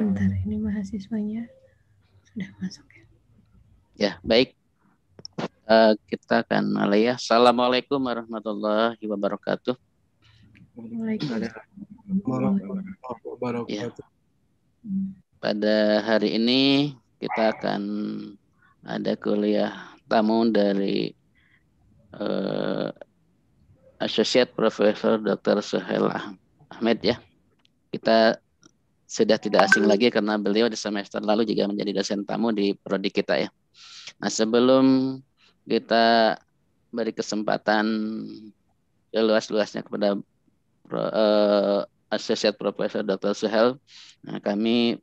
Bentar, hmm. ini mahasiswanya sudah masuk ya. Ya, baik. Uh, kita akan mulai ya. Assalamualaikum warahmatullahi wabarakatuh. Waalaikumsalam. Ya. Pada hari ini kita akan ada kuliah tamu dari uh, Associate Professor Dr. Suhail Ahmed ya. Kita sudah tidak asing hmm. lagi karena beliau di semester lalu juga menjadi dosen tamu di prodi kita ya. Nah, sebelum kita beri kesempatan luas-luasnya kepada Pro, uh, eh, Associate Professor Dr. Suhel, nah, kami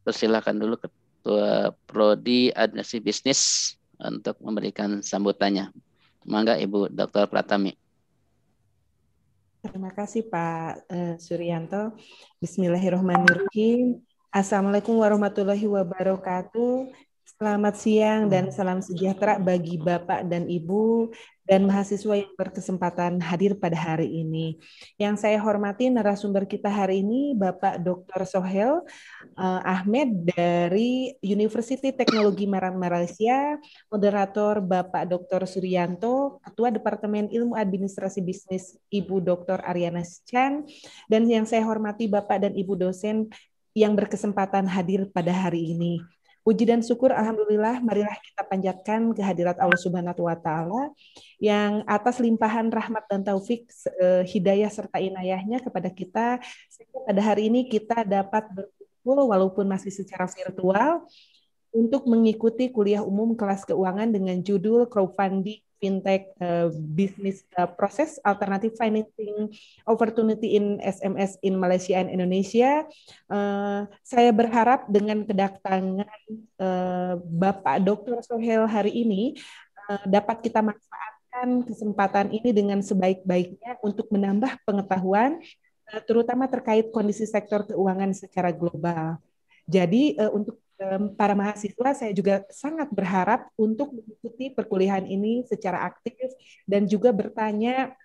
persilahkan dulu Ketua Prodi Administrasi Bisnis untuk memberikan sambutannya. Mangga Ibu Dr. Pratami. Terima kasih Pak eh, Suryanto. Bismillahirrahmanirrahim. Assalamualaikum warahmatullahi wabarakatuh. Selamat siang dan hmm. salam sejahtera bagi Bapak dan Ibu dan mahasiswa yang berkesempatan hadir pada hari ini. Yang saya hormati narasumber kita hari ini Bapak Dr. Sohel uh, Ahmed dari University Teknologi Malaysia, moderator Bapak Dr. Suryanto, Ketua Departemen Ilmu Administrasi Bisnis Ibu Dr. Ariana Chan, dan yang saya hormati Bapak dan Ibu dosen yang berkesempatan hadir pada hari ini. Puji dan syukur alhamdulillah marilah kita panjatkan kehadirat Allah Subhanahu wa taala yang atas limpahan rahmat dan taufik eh, hidayah serta inayahnya kepada kita sehingga pada hari ini kita dapat berkumpul walaupun masih secara virtual untuk mengikuti kuliah umum kelas keuangan dengan judul crowdfunding fintech uh, business uh, process alternative financing opportunity in SMS in Malaysia and Indonesia. Uh, saya berharap dengan kedatangan uh, Bapak Dr. Sohel hari ini uh, dapat kita manfaatkan kesempatan ini dengan sebaik-baiknya untuk menambah pengetahuan uh, terutama terkait kondisi sektor keuangan secara global. Jadi uh, untuk para mahasiswa saya juga sangat berharap untuk mengikuti perkuliahan ini secara aktif dan juga bertanya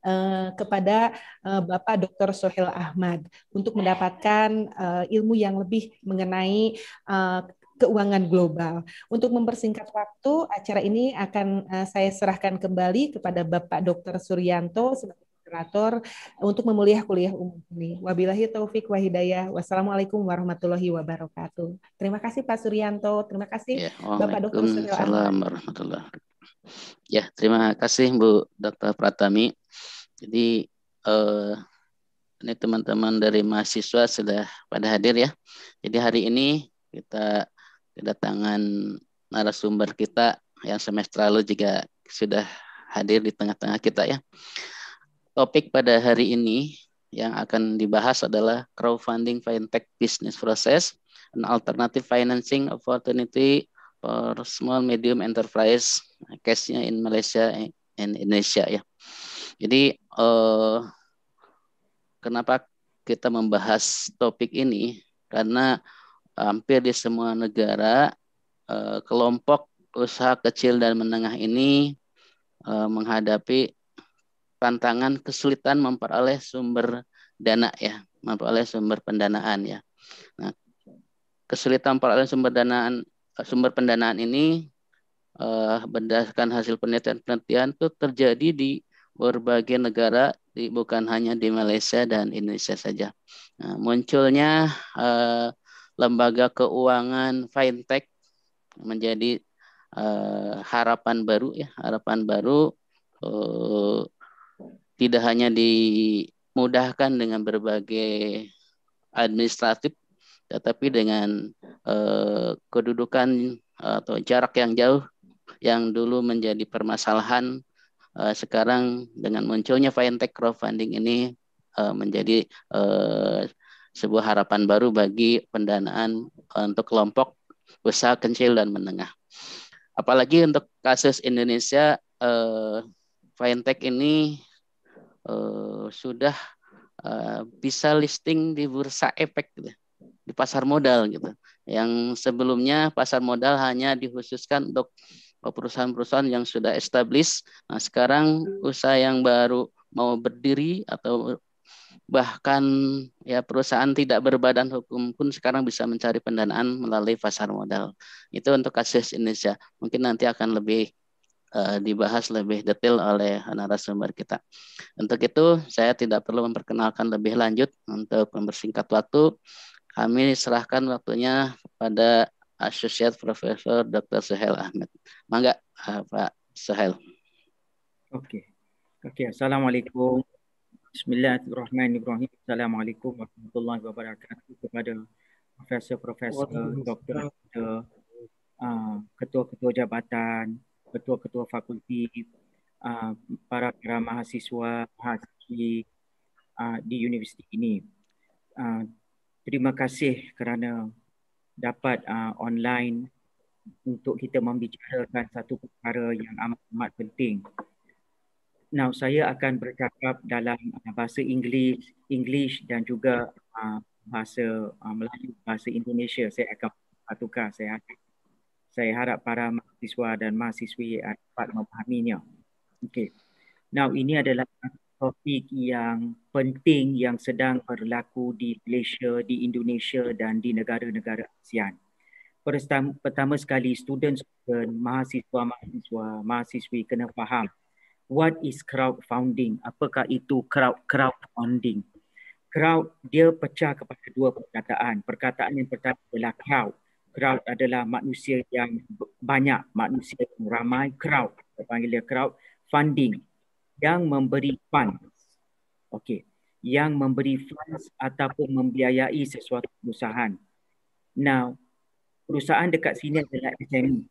eh, kepada eh, Bapak Dr. Sohel Ahmad untuk mendapatkan eh, ilmu yang lebih mengenai keuangan global. Untuk mempersingkat waktu, acara ini akan saya serahkan kembali kepada Bapak Dr. Suryanto sebagai moderator untuk memuliah kuliah umum ini. Wabillahi taufik wa hidayah. Wassalamualaikum warahmatullahi wabarakatuh. Terima kasih Pak Suryanto, terima kasih ya, Bapak Dr. Suryanto. warahmatullahi Ya, terima kasih Bu Dr. Pratami. Jadi eh, ini teman-teman dari mahasiswa sudah pada hadir ya. Jadi hari ini kita kedatangan narasumber kita yang semester lalu juga sudah hadir di tengah-tengah kita ya. Topik pada hari ini yang akan dibahas adalah crowdfunding fintech business process, an alternative financing opportunity for small medium enterprise case-nya in Malaysia and Indonesia ya. Jadi eh, kenapa kita membahas topik ini? Karena hampir di semua negara eh, kelompok usaha kecil dan menengah ini eh, menghadapi tantangan kesulitan memperoleh sumber dana ya, memperoleh sumber pendanaan ya. Nah, kesulitan memperoleh sumber danaan eh, sumber pendanaan ini eh, berdasarkan hasil penelitian-penelitian itu terjadi di berbagai negara, di, bukan hanya di Malaysia dan Indonesia saja. Nah, munculnya eh, lembaga keuangan fintech menjadi eh, harapan baru ya, harapan baru eh, tidak hanya dimudahkan dengan berbagai administratif, tetapi dengan eh, kedudukan atau jarak yang jauh yang dulu menjadi permasalahan eh, sekarang dengan munculnya fintech crowdfunding ini eh, menjadi eh, sebuah harapan baru bagi pendanaan untuk kelompok usaha kecil dan menengah. Apalagi untuk kasus Indonesia, eh, fintech ini uh, sudah uh, bisa listing di bursa efek gitu, ya, di pasar modal gitu. Yang sebelumnya pasar modal hanya dikhususkan untuk perusahaan-perusahaan yang sudah established. Nah, sekarang usaha yang baru mau berdiri atau bahkan ya perusahaan tidak berbadan hukum pun sekarang bisa mencari pendanaan melalui pasar modal. Itu untuk kasus Indonesia. Mungkin nanti akan lebih uh, dibahas lebih detail oleh narasumber kita. Untuk itu, saya tidak perlu memperkenalkan lebih lanjut untuk mempersingkat waktu. Kami serahkan waktunya pada Associate Professor Dr. Suhail Ahmed. Mangga, uh, Pak Suhail. Oke. Okay. Oke, okay. Assalamualaikum. Bismillahirrahmanirrahim. Assalamualaikum warahmatullahi wabarakatuh kepada Profesor-Profesor, Dr. Eh, Ketua-Ketua Jabatan, ketua-ketua fakulti, uh, para para mahasiswa mahasiswi uh, di universiti ini. Uh, terima kasih kerana dapat uh, online untuk kita membicarakan satu perkara yang amat amat penting. Now saya akan bercakap dalam uh, bahasa Inggeris, English dan juga uh, bahasa uh, Melayu, bahasa Indonesia. Saya akan patukar, saya akan saya harap para mahasiswa dan mahasiswi dapat memahaminya. Okey. Now ini adalah topik yang penting yang sedang berlaku di Malaysia, di Indonesia dan di negara-negara ASEAN. Pertama, sekali, sekali student mahasiswa-mahasiswa, mahasiswi kena faham what is crowdfunding? Apakah itu crowd crowdfunding? Crowd dia pecah kepada dua perkataan. Perkataan yang pertama adalah crowd crowd adalah manusia yang banyak manusia yang ramai crowd kita panggil dia crowd funding yang memberi fund okay yang memberi funds ataupun membiayai sesuatu perusahaan now perusahaan dekat sini adalah SME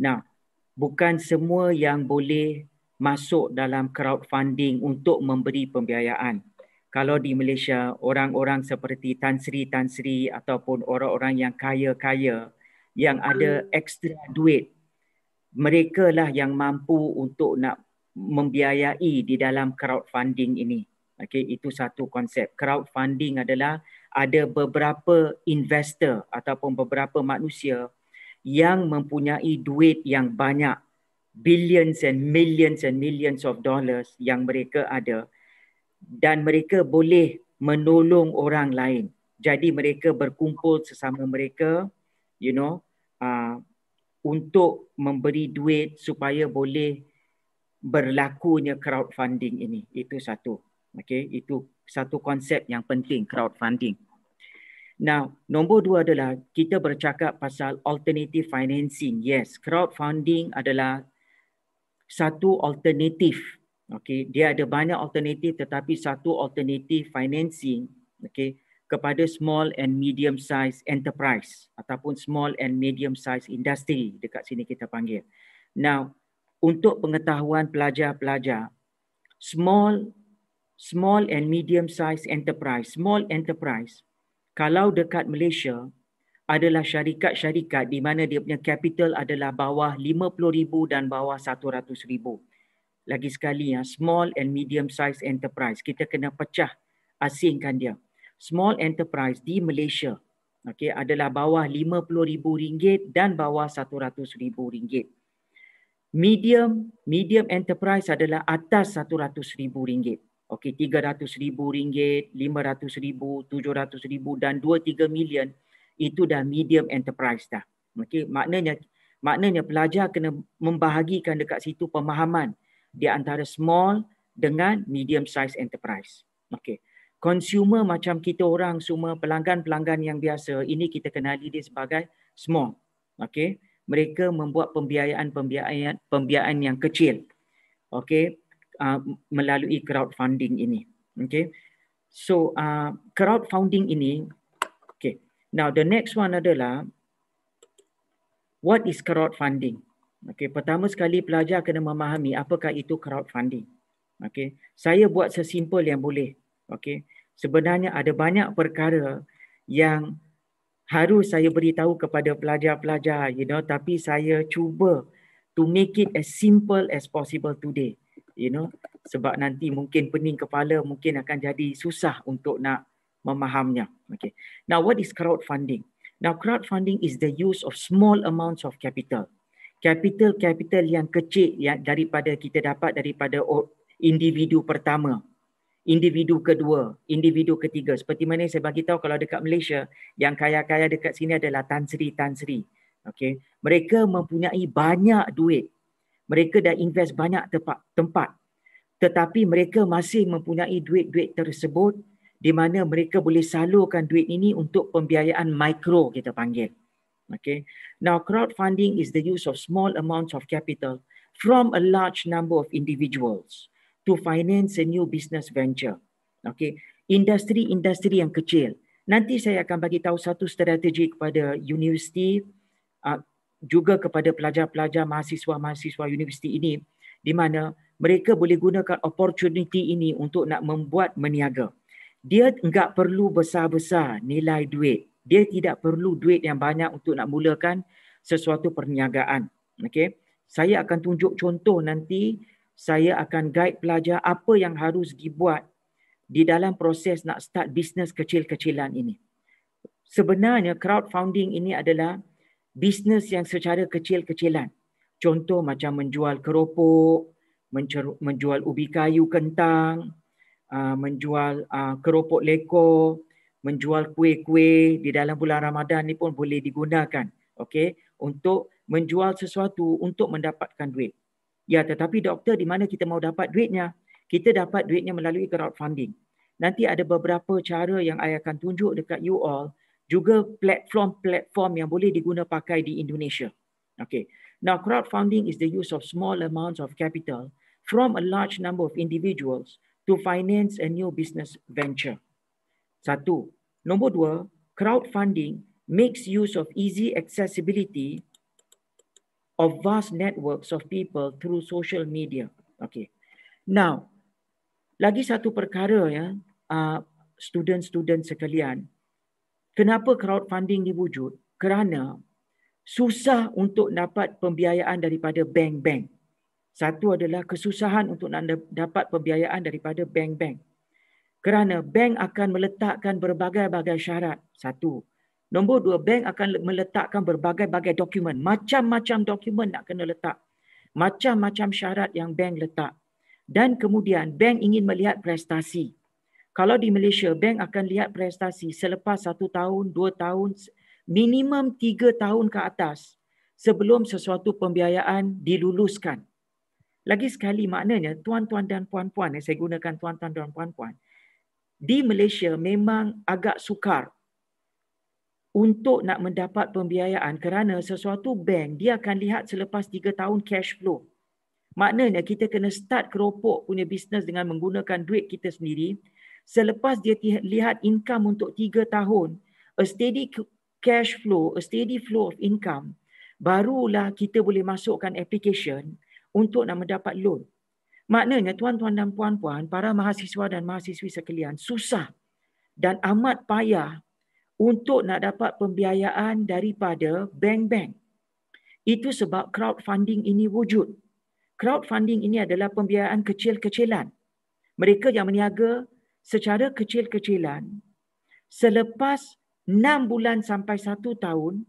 now bukan semua yang boleh masuk dalam crowdfunding untuk memberi pembiayaan kalau di Malaysia orang-orang seperti Tan Sri Tan Sri ataupun orang-orang yang kaya-kaya yang ada hmm. extra duit mereka lah yang mampu untuk nak membiayai di dalam crowdfunding ini. Okay, itu satu konsep. Crowdfunding adalah ada beberapa investor ataupun beberapa manusia yang mempunyai duit yang banyak billions and millions and millions of dollars yang mereka ada dan mereka boleh menolong orang lain. Jadi mereka berkumpul sesama mereka, you know, uh, untuk memberi duit supaya boleh berlakunya crowdfunding ini. Itu satu. Okay, itu satu konsep yang penting crowdfunding. Now, nombor dua adalah kita bercakap pasal alternative financing. Yes, crowdfunding adalah satu alternatif okay dia ada banyak alternatif tetapi satu alternatif financing okay kepada small and medium size enterprise ataupun small and medium size industry dekat sini kita panggil now untuk pengetahuan pelajar-pelajar small small and medium size enterprise small enterprise kalau dekat Malaysia adalah syarikat-syarikat di mana dia punya capital adalah bawah 50,000 dan bawah 100,000 lagi sekali ya small and medium size enterprise kita kena pecah asingkan dia small enterprise di Malaysia okey adalah bawah RM50,000 dan bawah RM100,000 medium medium enterprise adalah atas RM100,000 okey RM300,000 RM500,000 RM700,000 dan 2 3 million itu dah medium enterprise dah okey maknanya maknanya pelajar kena membahagikan dekat situ pemahaman di antara small dengan medium size enterprise. Okey. Consumer macam kita orang semua pelanggan-pelanggan yang biasa ini kita kenali dia sebagai small. Okey. Mereka membuat pembiayaan-pembiayaan pembiayaan yang kecil. Okey. Uh, melalui crowdfunding ini. Okey. So uh, crowdfunding ini Okay, Now the next one adalah what is crowdfunding? Okey, pertama sekali pelajar kena memahami apakah itu crowdfunding. Okey, saya buat sesimpel yang boleh. Okey, sebenarnya ada banyak perkara yang harus saya beritahu kepada pelajar-pelajar, you know, tapi saya cuba to make it as simple as possible today, you know, sebab nanti mungkin pening kepala mungkin akan jadi susah untuk nak memahamnya. Okey, Now, what is crowdfunding? Now, crowdfunding is the use of small amounts of capital capital-capital yang kecil yang daripada kita dapat daripada individu pertama, individu kedua, individu ketiga. Seperti mana saya bagi tahu kalau dekat Malaysia yang kaya-kaya dekat sini adalah Tan Sri Tan Sri. Okay. Mereka mempunyai banyak duit. Mereka dah invest banyak tempat, tempat. Tetapi mereka masih mempunyai duit-duit tersebut di mana mereka boleh salurkan duit ini untuk pembiayaan mikro kita panggil. Okay. Now, crowdfunding is the use of small amounts of capital from a large number of individuals to finance a new business venture. Okay. Industri-industri yang kecil. Nanti saya akan bagi tahu satu strategi kepada universiti uh, juga kepada pelajar-pelajar mahasiswa-mahasiswa universiti ini di mana mereka boleh gunakan opportunity ini untuk nak membuat meniaga. Dia enggak perlu besar-besar nilai duit dia tidak perlu duit yang banyak untuk nak mulakan sesuatu perniagaan. Okay. Saya akan tunjuk contoh nanti, saya akan guide pelajar apa yang harus dibuat di dalam proses nak start bisnes kecil-kecilan ini. Sebenarnya crowdfunding ini adalah bisnes yang secara kecil-kecilan. Contoh macam menjual keropok, menjual ubi kayu kentang, ah, menjual ah, keropok lekor, menjual kuih-kuih di dalam bulan Ramadan ni pun boleh digunakan okey untuk menjual sesuatu untuk mendapatkan duit ya tetapi doktor di mana kita mau dapat duitnya kita dapat duitnya melalui crowdfunding nanti ada beberapa cara yang saya akan tunjuk dekat you all juga platform-platform yang boleh diguna pakai di Indonesia okey now crowdfunding is the use of small amounts of capital from a large number of individuals to finance a new business venture satu. Nombor dua, crowdfunding makes use of easy accessibility of vast networks of people through social media. Okay. Now, lagi satu perkara ya, ah, student-student uh, sekalian, kenapa crowdfunding diwujud? Kerana susah untuk dapat pembiayaan daripada bank-bank. Satu adalah kesusahan untuk anda dapat pembiayaan daripada bank-bank kerana bank akan meletakkan berbagai-bagai syarat. Satu. Nombor dua, bank akan meletakkan berbagai-bagai dokumen. Macam-macam dokumen nak kena letak. Macam-macam syarat yang bank letak. Dan kemudian bank ingin melihat prestasi. Kalau di Malaysia, bank akan lihat prestasi selepas satu tahun, dua tahun, minimum tiga tahun ke atas sebelum sesuatu pembiayaan diluluskan. Lagi sekali maknanya, tuan-tuan dan puan-puan, eh, saya gunakan tuan-tuan dan puan-puan, di Malaysia memang agak sukar untuk nak mendapat pembiayaan kerana sesuatu bank dia akan lihat selepas 3 tahun cash flow. Maknanya kita kena start keropok punya bisnes dengan menggunakan duit kita sendiri. Selepas dia lihat income untuk 3 tahun, a steady cash flow, a steady flow of income, barulah kita boleh masukkan application untuk nak mendapat loan. Maknanya tuan-tuan dan puan-puan, para mahasiswa dan mahasiswi sekalian, susah dan amat payah untuk nak dapat pembiayaan daripada bank-bank. Itu sebab crowdfunding ini wujud. Crowdfunding ini adalah pembiayaan kecil-kecilan. Mereka yang meniaga secara kecil-kecilan, selepas 6 bulan sampai 1 tahun,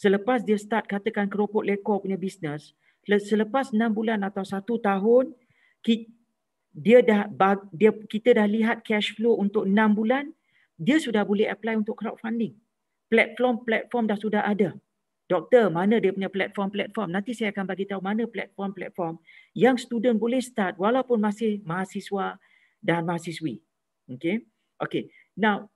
selepas dia start katakan keropok lekor punya bisnes, selepas 6 bulan atau 1 tahun, dia dah dia kita dah lihat cash flow untuk 6 bulan dia sudah boleh apply untuk crowdfunding platform platform dah sudah ada doktor mana dia punya platform platform nanti saya akan bagi tahu mana platform platform yang student boleh start walaupun masih mahasiswa dan mahasiswi okey okey now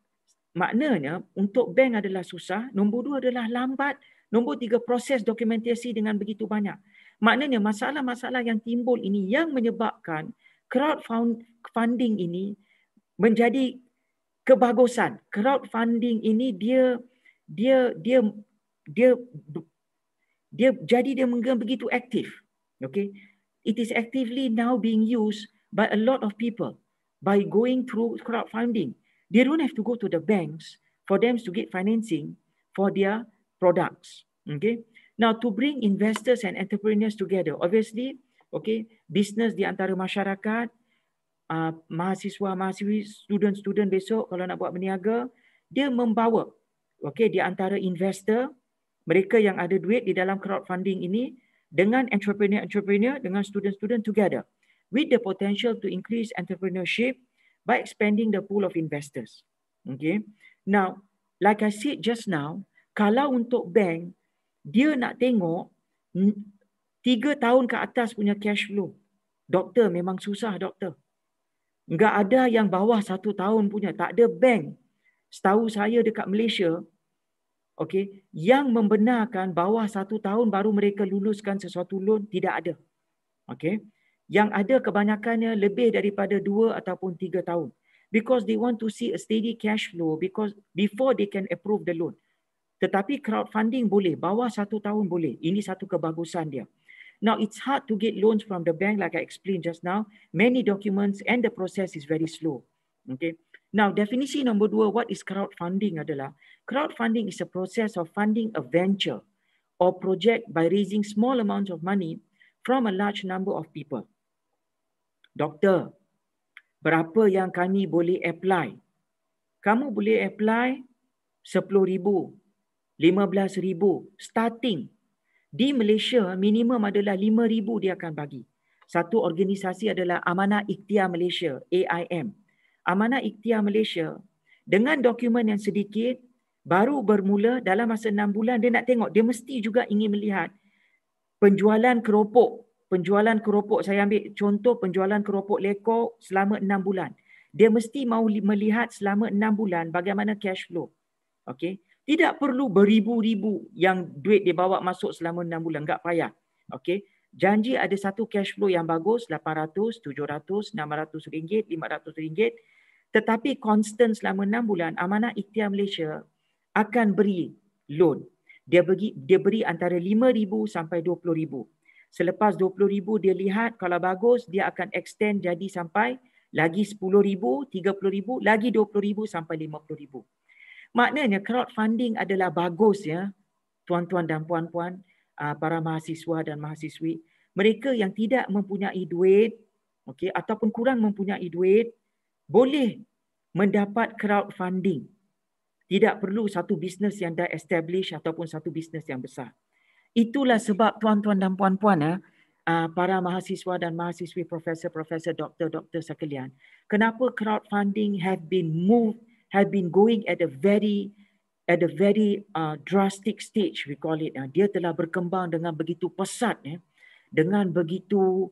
maknanya untuk bank adalah susah nombor dua adalah lambat nombor tiga proses dokumentasi dengan begitu banyak Maknanya masalah-masalah yang timbul ini yang menyebabkan crowdfunding ini menjadi kebagusan. Crowdfunding ini dia dia dia dia dia jadi dia menggem begitu aktif. Okay, it is actively now being used by a lot of people by going through crowdfunding. They don't have to go to the banks for them to get financing for their products. Okay, Now to bring investors and entrepreneurs together, obviously, okay, business di antara masyarakat, uh, mahasiswa, mahasiswi, student-student besok kalau nak buat berniaga, dia membawa, okay, di antara investor, mereka yang ada duit di dalam crowdfunding ini dengan entrepreneur-entrepreneur, dengan student-student together with the potential to increase entrepreneurship by expanding the pool of investors. Okay. Now, like I said just now, kalau untuk bank, dia nak tengok tiga tahun ke atas punya cash flow. Doktor memang susah doktor. Enggak ada yang bawah satu tahun punya. Tak ada bank. Setahu saya dekat Malaysia, okay, yang membenarkan bawah satu tahun baru mereka luluskan sesuatu loan, tidak ada. Okay. Yang ada kebanyakannya lebih daripada dua ataupun tiga tahun. Because they want to see a steady cash flow because before they can approve the loan. Tetapi crowdfunding boleh, bawah satu tahun boleh. Ini satu kebagusan dia. Now it's hard to get loans from the bank like I explained just now. Many documents and the process is very slow. Okay. Now definisi nombor dua, what is crowdfunding adalah crowdfunding is a process of funding a venture or project by raising small amounts of money from a large number of people. Doktor, berapa yang kami boleh apply? Kamu boleh apply 10 ribu 15,000 starting. Di Malaysia, minimum adalah 5,000 dia akan bagi. Satu organisasi adalah Amanah Ikhtiar Malaysia, AIM. Amanah Ikhtiar Malaysia, dengan dokumen yang sedikit, baru bermula dalam masa enam bulan, dia nak tengok, dia mesti juga ingin melihat penjualan keropok. Penjualan keropok, saya ambil contoh penjualan keropok lekor selama enam bulan. Dia mesti mahu melihat selama enam bulan bagaimana cash flow. Okey. Tidak perlu beribu-ribu yang duit dia bawa masuk selama enam bulan. tidak payah. Okay. Janji ada satu cash flow yang bagus. 800, 700, 600 ringgit, 500 ringgit. Tetapi constant selama enam bulan, Amanah Ikhtiar Malaysia akan beri loan. Dia beri, dia beri antara 5,000 sampai 20,000. Selepas 20,000 dia lihat kalau bagus dia akan extend jadi sampai lagi 10,000, 30,000, lagi 20,000 sampai 50,000 maknanya crowdfunding adalah bagus ya tuan-tuan dan puan-puan ah, para mahasiswa dan mahasiswi mereka yang tidak mempunyai duit okey ataupun kurang mempunyai duit boleh mendapat crowdfunding tidak perlu satu bisnes yang dah establish ataupun satu bisnes yang besar itulah sebab tuan-tuan dan puan-puan ya para mahasiswa dan mahasiswi profesor-profesor doktor-doktor sekalian kenapa crowdfunding have been moved have been going at a very at a very uh, drastic stage we call it uh, dia telah berkembang dengan begitu pesat eh? dengan begitu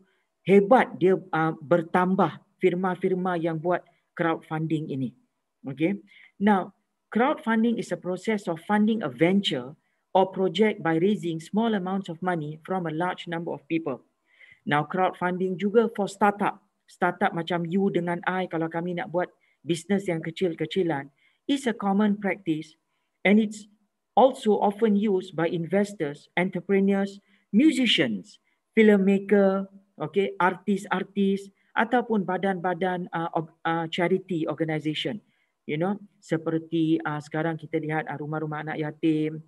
hebat dia uh, bertambah firma-firma yang buat crowdfunding ini okay now crowdfunding is a process of funding a venture or project by raising small amounts of money from a large number of people now crowdfunding juga for startup startup macam you dengan i kalau kami nak buat Business yang kecil-kecilan is a common practice and it's also often used by investors, entrepreneurs, musicians, filmmaker, okay, artis-artis ataupun badan-badan uh, uh, charity organisation. You know, seperti uh, sekarang kita lihat uh, rumah-rumah anak yatim,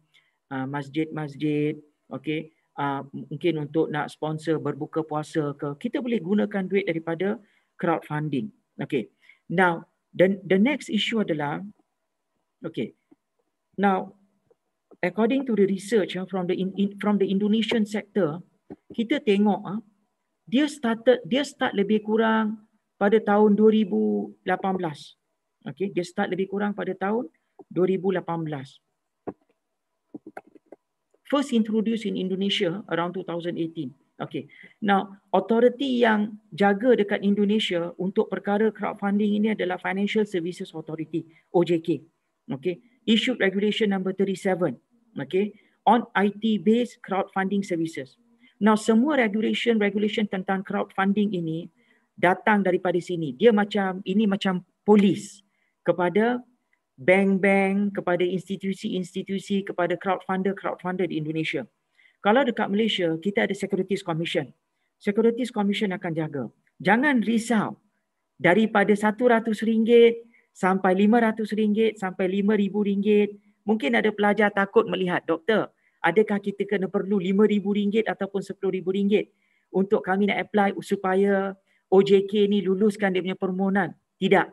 uh, masjid-masjid, okay, uh, mungkin untuk nak sponsor berbuka puasa ke, kita boleh gunakan duit daripada crowdfunding. Okay, now Then the next issue adalah, okay, now according to the research uh, from the in, in, from the Indonesian sector, kita tengok ah, uh, dia started dia start lebih kurang pada tahun 2018. Okay, dia start lebih kurang pada tahun 2018. First introduced in Indonesia around 2018. Okay. Now, authority yang jaga dekat Indonesia untuk perkara crowdfunding ini adalah Financial Services Authority, OJK. Okay. Issued Regulation Number 37. Okay. On IT-based crowdfunding services. Now, semua regulation-regulation tentang crowdfunding ini datang daripada sini. Dia macam, ini macam polis kepada bank-bank, kepada institusi-institusi, kepada crowdfunder-crowdfunder di Indonesia. Kalau dekat Malaysia, kita ada Securities Commission. Securities Commission akan jaga. Jangan risau daripada RM100 sampai RM500 sampai RM5,000. Mungkin ada pelajar takut melihat, doktor, adakah kita kena perlu RM5,000 ataupun RM10,000 untuk kami nak apply supaya OJK ni luluskan dia punya permohonan? Tidak.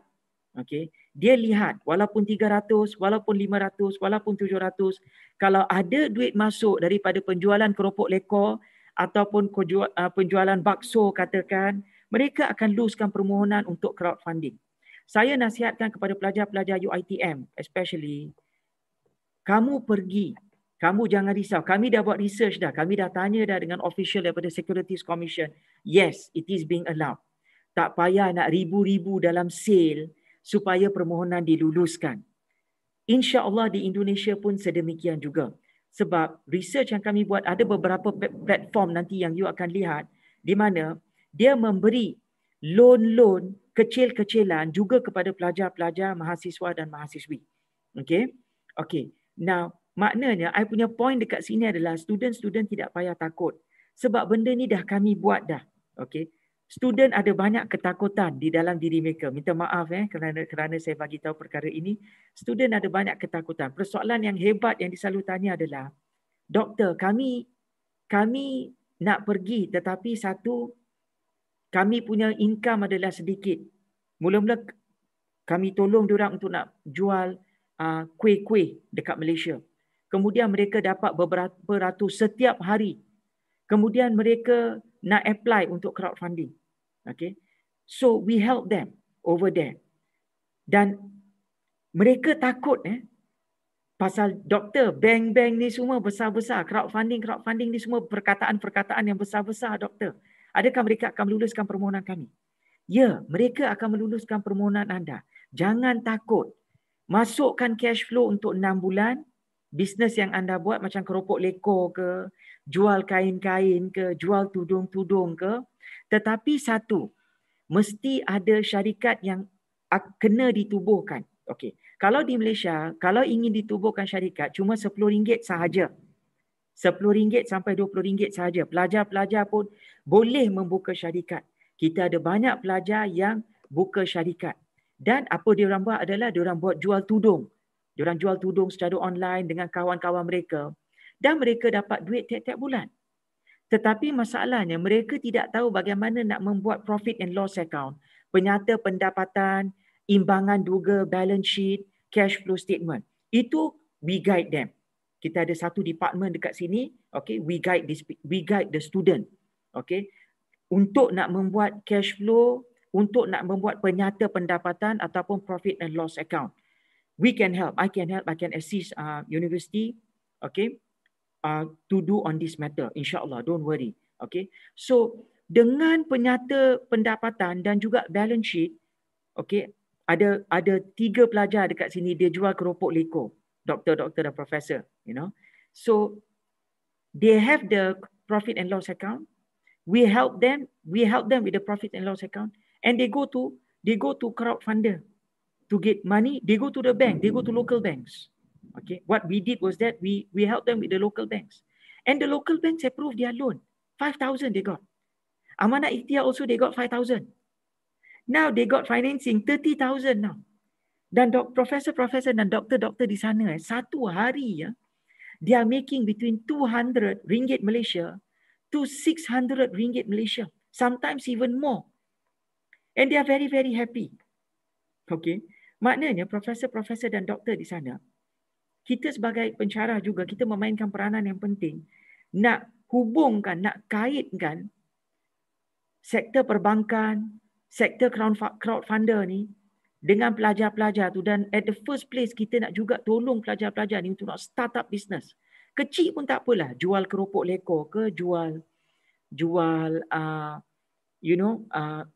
Okay dia lihat walaupun 300, walaupun 500, walaupun 700, kalau ada duit masuk daripada penjualan keropok lekor ataupun ah, penjualan bakso katakan, mereka akan luskan permohonan untuk crowdfunding. Saya nasihatkan kepada pelajar-pelajar UITM especially, kamu pergi, kamu jangan risau. Kami dah buat research dah, kami dah tanya dah dengan official daripada Securities Commission. Yes, it is being allowed. Tak payah nak ribu-ribu dalam sale supaya permohonan diluluskan. InsyaAllah di Indonesia pun sedemikian juga. Sebab research yang kami buat ada beberapa platform nanti yang you akan lihat di mana dia memberi loan-loan kecil-kecilan juga kepada pelajar-pelajar, mahasiswa dan mahasiswi. Okay? Okay. Now, maknanya I punya point dekat sini adalah student-student tidak payah takut. Sebab benda ni dah kami buat dah. Okay? student ada banyak ketakutan di dalam diri mereka. Minta maaf eh kerana kerana saya bagi tahu perkara ini. Student ada banyak ketakutan. Persoalan yang hebat yang selalu tanya adalah doktor kami kami nak pergi tetapi satu kami punya income adalah sedikit. Mula-mula kami tolong diorang untuk nak jual uh, kuih-kuih dekat Malaysia. Kemudian mereka dapat beberapa ratus setiap hari. Kemudian mereka nak apply untuk crowdfunding. Okay. So we help them over there. Dan mereka takut eh, pasal doktor bang-bang ni semua besar-besar. Crowdfunding, crowdfunding ni semua perkataan-perkataan yang besar-besar doktor. Adakah mereka akan meluluskan permohonan kami? Ya, mereka akan meluluskan permohonan anda. Jangan takut. Masukkan cash flow untuk 6 bulan, bisnes yang anda buat macam keropok leko ke, jual kain-kain ke, jual tudung-tudung ke. Tetapi satu, mesti ada syarikat yang kena ditubuhkan. Okay, Kalau di Malaysia, kalau ingin ditubuhkan syarikat cuma RM10 sahaja. RM10 sampai RM20 sahaja. Pelajar-pelajar pun boleh membuka syarikat. Kita ada banyak pelajar yang buka syarikat. Dan apa dia orang buat adalah dia orang buat jual tudung. Diorang jual tudung secara online dengan kawan-kawan mereka dan mereka dapat duit tiap-tiap bulan. Tetapi masalahnya mereka tidak tahu bagaimana nak membuat profit and loss account, penyata pendapatan, imbangan duga balance sheet, cash flow statement. Itu we guide them. Kita ada satu department dekat sini, okay, we guide this, we guide the student. Okay, untuk nak membuat cash flow, untuk nak membuat penyata pendapatan ataupun profit and loss account we can help. I can help. I can assist uh, university, okay, uh, to do on this matter. InsyaAllah, don't worry. Okay. So, dengan penyata pendapatan dan juga balance sheet, okay, ada ada tiga pelajar dekat sini, dia jual keropok leko. Doktor-doktor dan profesor. You know. So, they have the profit and loss account. We help them. We help them with the profit and loss account. And they go to they go to crowdfunder. to get money, they go to the bank, they go to local banks. Okay, what we did was that we, we helped them with the local banks. And the local banks approved their loan. 5,000 they got. Amana Ikhtiar also, they got 5,000. Now they got financing 30,000 now. Dan dok, professor-professor dan doktor-doktor di sana, eh, satu hari ya, they are making between 200 ringgit Malaysia to 600 ringgit Malaysia, sometimes even more. And they are very, very happy. Okay. Maknanya profesor-profesor dan doktor di sana, kita sebagai pencarah juga, kita memainkan peranan yang penting nak hubungkan, nak kaitkan sektor perbankan, sektor crowdfunder ni dengan pelajar-pelajar tu dan at the first place kita nak juga tolong pelajar-pelajar ni untuk nak start up business. Kecil pun tak apalah, jual keropok leko ke, jual jual uh, you know, uh,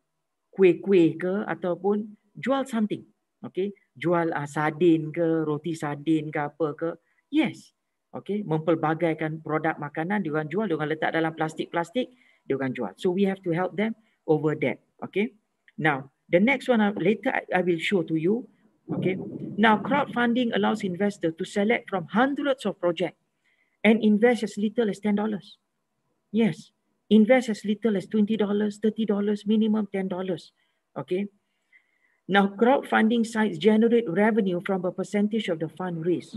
kuih-kuih ke ataupun jual something okay, jual uh, sardin ke, roti sardin ke apa ke, yes. Okay, mempelbagaikan produk makanan, dia orang jual, dia orang letak dalam plastik-plastik, dia orang jual. So we have to help them over that. Okay, now the next one, uh, later I, will show to you. Okay, now crowdfunding allows investor to select from hundreds of project and invest as little as $10. Yes, invest as little as $20, $30, minimum $10. Okay, Now, crowdfunding sites generate revenue from a percentage of the fund raised.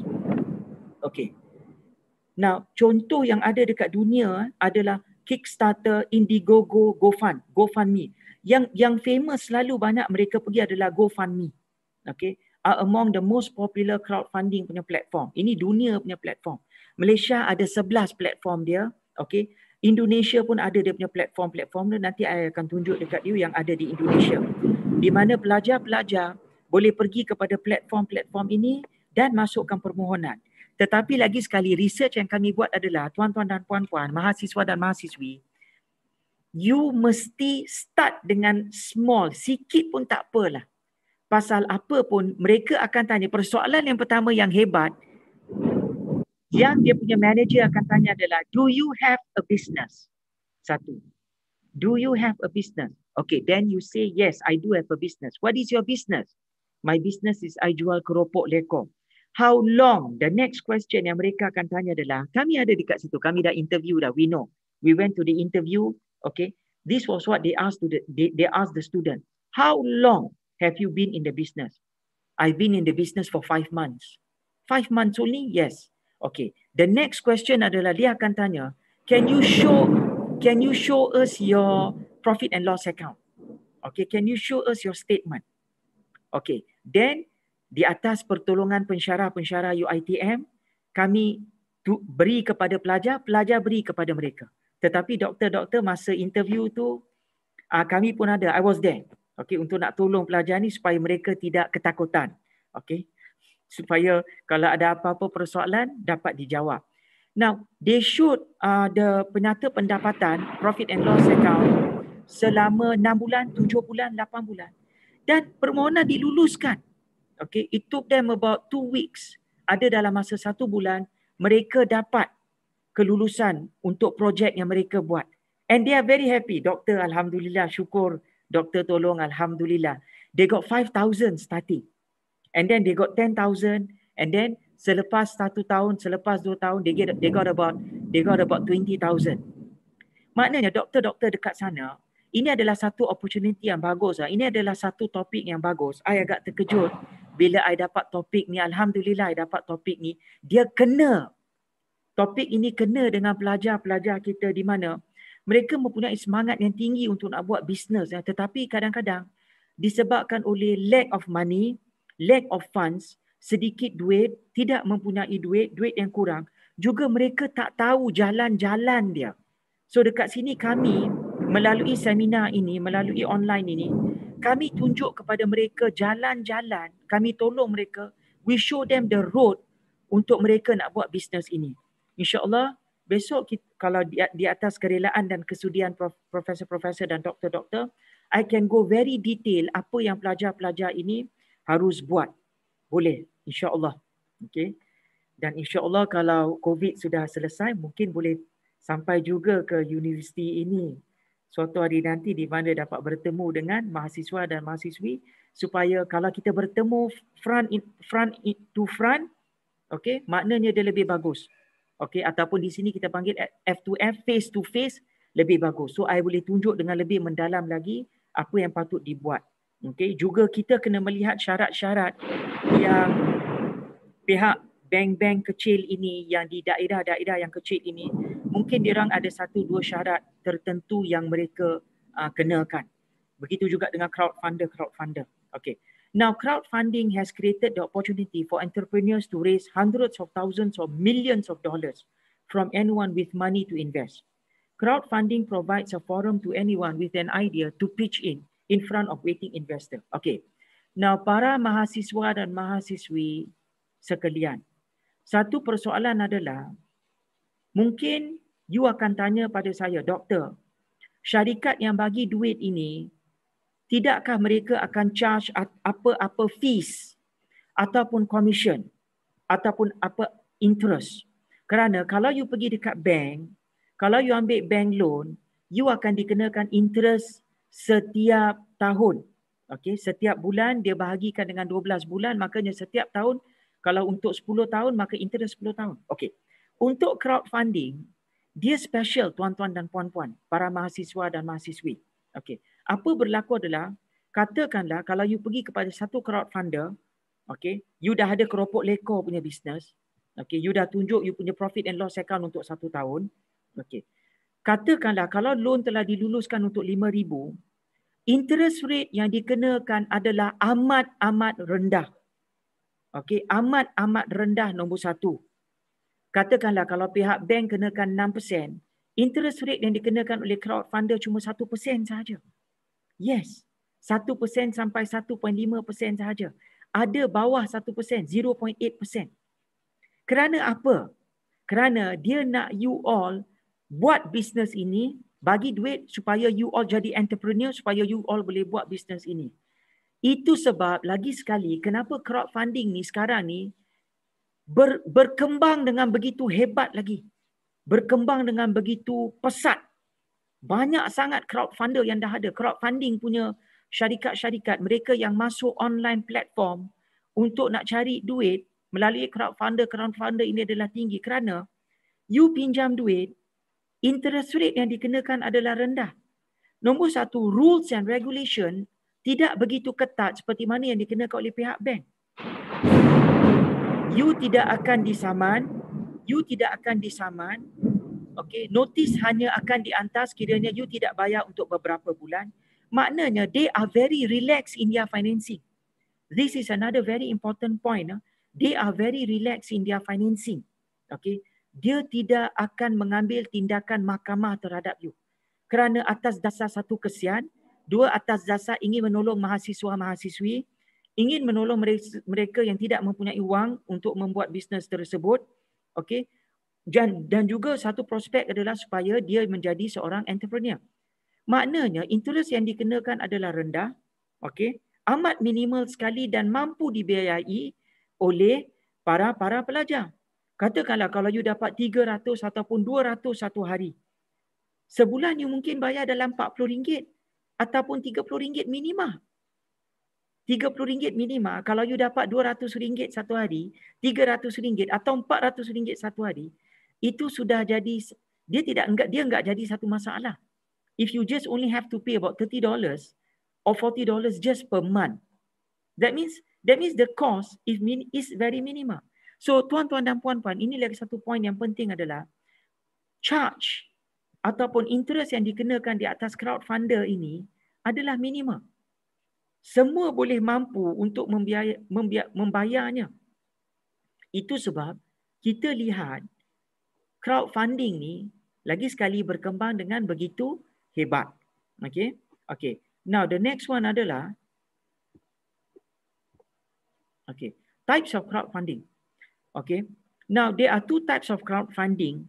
Okay. Now, contoh yang ada dekat dunia adalah Kickstarter, Indiegogo, GoFund, GoFundMe. Yang yang famous selalu banyak mereka pergi adalah GoFundMe. Okay. Are among the most popular crowdfunding punya platform. Ini dunia punya platform. Malaysia ada 11 platform dia. Okay. Indonesia pun ada dia punya platform-platform dia. Nanti saya akan tunjuk dekat you yang ada di Indonesia di mana pelajar-pelajar boleh pergi kepada platform-platform ini dan masukkan permohonan. Tetapi lagi sekali research yang kami buat adalah tuan-tuan dan puan-puan, mahasiswa dan mahasiswi, you mesti start dengan small, sikit pun tak apalah. Pasal apa pun mereka akan tanya persoalan yang pertama yang hebat yang dia punya manager akan tanya adalah do you have a business? Satu. Do you have a business? Okay, then you say, yes, I do have a business. What is your business? My business is I jual keropok lekong. How long? The next question yang mereka akan tanya adalah, kami ada dekat situ, kami dah interview dah, we know. We went to the interview, okay. This was what they asked, to the, they, they asked the student. How long have you been in the business? I've been in the business for five months. Five months only? Yes. Okay. The next question adalah, dia akan tanya, can you show, can you show us your profit and loss account. Okay, can you show us your statement? Okay, then di atas pertolongan pensyarah-pensyarah UITM, kami tu, beri kepada pelajar, pelajar beri kepada mereka. Tetapi doktor-doktor masa interview tu, uh, kami pun ada, I was there. Okay, untuk nak tolong pelajar ni supaya mereka tidak ketakutan. Okay, supaya kalau ada apa-apa persoalan dapat dijawab. Now, they should uh, ah, the penyata pendapatan, profit and loss account, selama 6 bulan, 7 bulan, 8 bulan. Dan permohonan diluluskan. Okay, it took them about two weeks. Ada dalam masa satu bulan, mereka dapat kelulusan untuk projek yang mereka buat. And they are very happy. Doktor, Alhamdulillah, syukur. Doktor tolong, Alhamdulillah. They got 5,000 starting. And then they got 10,000. And then selepas satu tahun, selepas dua tahun, they, get, they got about they got about 20,000. Maknanya doktor-doktor dekat sana, ini adalah satu opportunity yang bagus lah. Ini adalah satu topik yang bagus. I agak terkejut bila I dapat topik ni. Alhamdulillah I dapat topik ni. Dia kena. Topik ini kena dengan pelajar-pelajar kita di mana mereka mempunyai semangat yang tinggi untuk nak buat bisnes. Ya, tetapi kadang-kadang disebabkan oleh lack of money, lack of funds, sedikit duit, tidak mempunyai duit, duit yang kurang, juga mereka tak tahu jalan-jalan dia. So dekat sini kami, melalui seminar ini, melalui online ini, kami tunjuk kepada mereka jalan-jalan, kami tolong mereka, we show them the road untuk mereka nak buat bisnes ini. InsyaAllah, besok kita, kalau di, di atas kerelaan dan kesudian profesor-profesor dan doktor-doktor, I can go very detail apa yang pelajar-pelajar ini harus buat. Boleh, insyaAllah. Okay. Dan insyaAllah kalau COVID sudah selesai, mungkin boleh sampai juga ke universiti ini suatu hari nanti di mana dapat bertemu dengan mahasiswa dan mahasiswi supaya kalau kita bertemu front in, front in, to front okey maknanya dia lebih bagus okey ataupun di sini kita panggil F2F face to face lebih bagus so I boleh tunjuk dengan lebih mendalam lagi apa yang patut dibuat okey juga kita kena melihat syarat-syarat yang pihak bank-bank kecil ini yang di daerah-daerah yang kecil ini mungkin diorang ada satu dua syarat tertentu yang mereka uh, kenakan. Begitu juga dengan crowdfunder crowdfunder. Okay. Now crowdfunding has created the opportunity for entrepreneurs to raise hundreds of thousands or millions of dollars from anyone with money to invest. Crowdfunding provides a forum to anyone with an idea to pitch in in front of waiting investor. Okay. Now para mahasiswa dan mahasiswi sekalian. Satu persoalan adalah mungkin you akan tanya pada saya, doktor, syarikat yang bagi duit ini, tidakkah mereka akan charge apa-apa fees ataupun commission ataupun apa interest? Kerana kalau you pergi dekat bank, kalau you ambil bank loan, you akan dikenakan interest setiap tahun. Okay, setiap bulan dia bahagikan dengan 12 bulan, makanya setiap tahun kalau untuk 10 tahun maka interest 10 tahun. Okay. Untuk crowdfunding, dia special tuan-tuan dan puan-puan, para mahasiswa dan mahasiswi. Okey. Apa berlaku adalah katakanlah kalau you pergi kepada satu crowdfunder, okey, you dah ada keropok leko punya bisnes, okey, you dah tunjuk you punya profit and loss account untuk satu tahun, okey. Katakanlah kalau loan telah diluluskan untuk 5000, interest rate yang dikenakan adalah amat-amat rendah. Okey, amat-amat rendah nombor satu. Katakanlah kalau pihak bank kenakan 6%, interest rate yang dikenakan oleh crowdfunder cuma 1% sahaja. Yes, 1% sampai 1.5% sahaja. Ada bawah 1%, 0.8%. Kerana apa? Kerana dia nak you all buat bisnes ini, bagi duit supaya you all jadi entrepreneur, supaya you all boleh buat bisnes ini. Itu sebab lagi sekali kenapa crowdfunding ni sekarang ni ber, berkembang dengan begitu hebat lagi. Berkembang dengan begitu pesat. Banyak sangat crowdfunder yang dah ada. Crowdfunding punya syarikat-syarikat. Mereka yang masuk online platform untuk nak cari duit melalui crowdfunder. Crowdfunder ini adalah tinggi kerana you pinjam duit, interest rate yang dikenakan adalah rendah. Nombor satu, rules and regulation tidak begitu ketat seperti mana yang dikenakan oleh pihak bank you tidak akan disaman you tidak akan disaman okay. notice hanya akan dihantar sekiranya you tidak bayar untuk beberapa bulan maknanya they are very relaxed in their financing this is another very important point huh? Eh? they are very relaxed in their financing Okay. dia tidak akan mengambil tindakan mahkamah terhadap you kerana atas dasar satu kesian dua atas dasar ingin menolong mahasiswa mahasiswi ingin menolong mereka yang tidak mempunyai wang untuk membuat bisnes tersebut okey dan dan juga satu prospek adalah supaya dia menjadi seorang entrepreneur maknanya interest yang dikenakan adalah rendah okey amat minimal sekali dan mampu dibiayai oleh para para pelajar katakanlah kalau you dapat 300 ataupun 200 satu hari sebulan you mungkin bayar dalam 40 ringgit ataupun 30 ringgit minimal RM30 minima, kalau you dapat RM200 satu hari, RM300 atau RM400 satu hari, itu sudah jadi, dia tidak enggak dia enggak jadi satu masalah. If you just only have to pay about $30 or $40 just per month, that means that means the cost is min, is very minima. So tuan-tuan dan puan-puan, ini lagi satu point yang penting adalah charge ataupun interest yang dikenakan di atas crowdfunder ini adalah minimal semua boleh mampu untuk membiaya, membiak, membayarnya. Itu sebab kita lihat crowdfunding ni lagi sekali berkembang dengan begitu hebat. Okay? Okay. Now the next one adalah Okay. Types of crowdfunding. Okay. Now there are two types of crowdfunding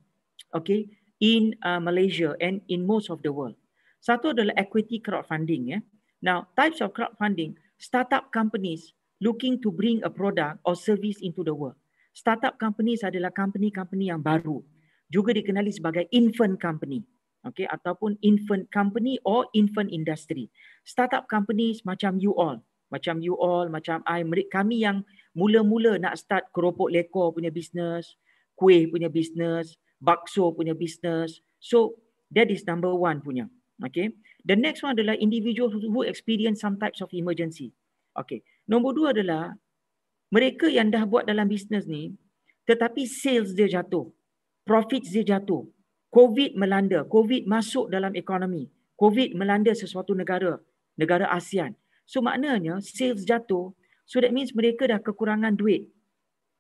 okay in uh, Malaysia and in most of the world. Satu adalah equity crowdfunding ya. Now, types of crowdfunding, startup companies looking to bring a product or service into the world. Startup companies adalah company-company yang baru. Juga dikenali sebagai infant company. Okay, ataupun infant company or infant industry. Startup companies macam you all. Macam you all, macam I, kami yang mula-mula nak start keropok lekor punya bisnes, kuih punya bisnes, bakso punya bisnes. So, that is number one punya. Okay. The next one adalah individual who experience some types of emergency. Okay. Nombor dua adalah mereka yang dah buat dalam bisnes ni tetapi sales dia jatuh. Profit dia jatuh. COVID melanda. COVID masuk dalam ekonomi. COVID melanda sesuatu negara. Negara ASEAN. So maknanya sales jatuh. So that means mereka dah kekurangan duit.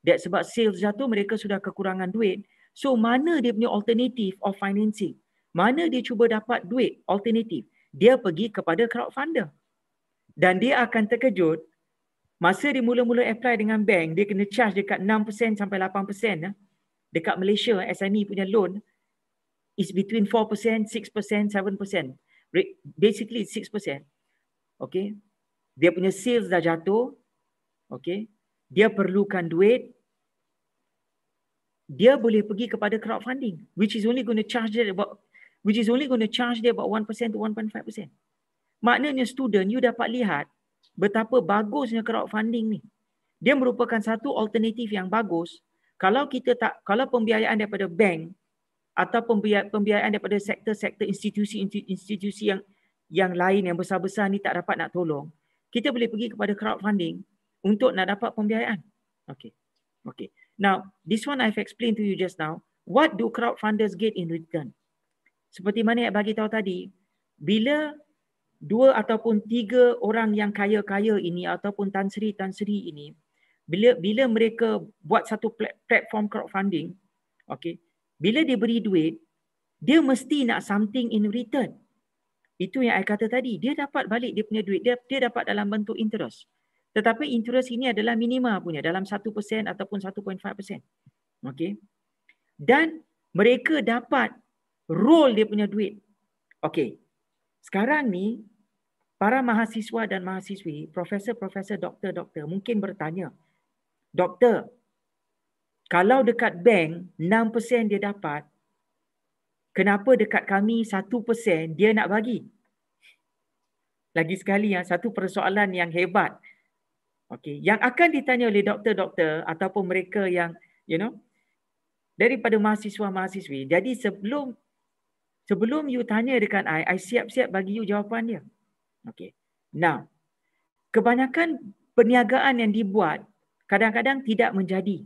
That sebab sales jatuh mereka sudah kekurangan duit. So mana dia punya alternative of financing? Mana dia cuba dapat duit alternative? dia pergi kepada crowdfunder. Dan dia akan terkejut masa dia mula-mula apply dengan bank, dia kena charge dekat 6% sampai 8% ya. dekat Malaysia SME punya loan is between 4%, 6%, 7%. Basically 6%. Okay. Dia punya sales dah jatuh. Okay. Dia perlukan duit dia boleh pergi kepada crowdfunding which is only going to charge it about which is only going to charge dia about 1% to 1.5%. Maknanya student, you dapat lihat betapa bagusnya crowdfunding ni. Dia merupakan satu alternatif yang bagus kalau kita tak kalau pembiayaan daripada bank atau pembiayaan daripada sektor-sektor institusi-institusi yang yang lain yang besar-besar ni tak dapat nak tolong, kita boleh pergi kepada crowdfunding untuk nak dapat pembiayaan. Okay. Okay. Now, this one I've explained to you just now. What do crowdfunders get in return? seperti mana yang bagi tahu tadi bila dua ataupun tiga orang yang kaya-kaya ini ataupun tan sri tan sri ini bila bila mereka buat satu platform crowdfunding okey bila dia beri duit dia mesti nak something in return itu yang saya kata tadi dia dapat balik dia punya duit dia dia dapat dalam bentuk interest tetapi interest ini adalah minima punya dalam 1% ataupun 1.5% okay. dan mereka dapat Role dia punya duit. Okey. Sekarang ni para mahasiswa dan mahasiswi, profesor-profesor, doktor-doktor mungkin bertanya, "Doktor, kalau dekat bank 6% dia dapat, kenapa dekat kami 1% dia nak bagi?" Lagi sekali yang satu persoalan yang hebat. Okey, yang akan ditanya oleh doktor-doktor ataupun mereka yang, you know, daripada mahasiswa-mahasiswi. Jadi sebelum Sebelum you tanya dekat I, I siap-siap bagi you jawapan dia. Okay. Now, kebanyakan perniagaan yang dibuat kadang-kadang tidak menjadi.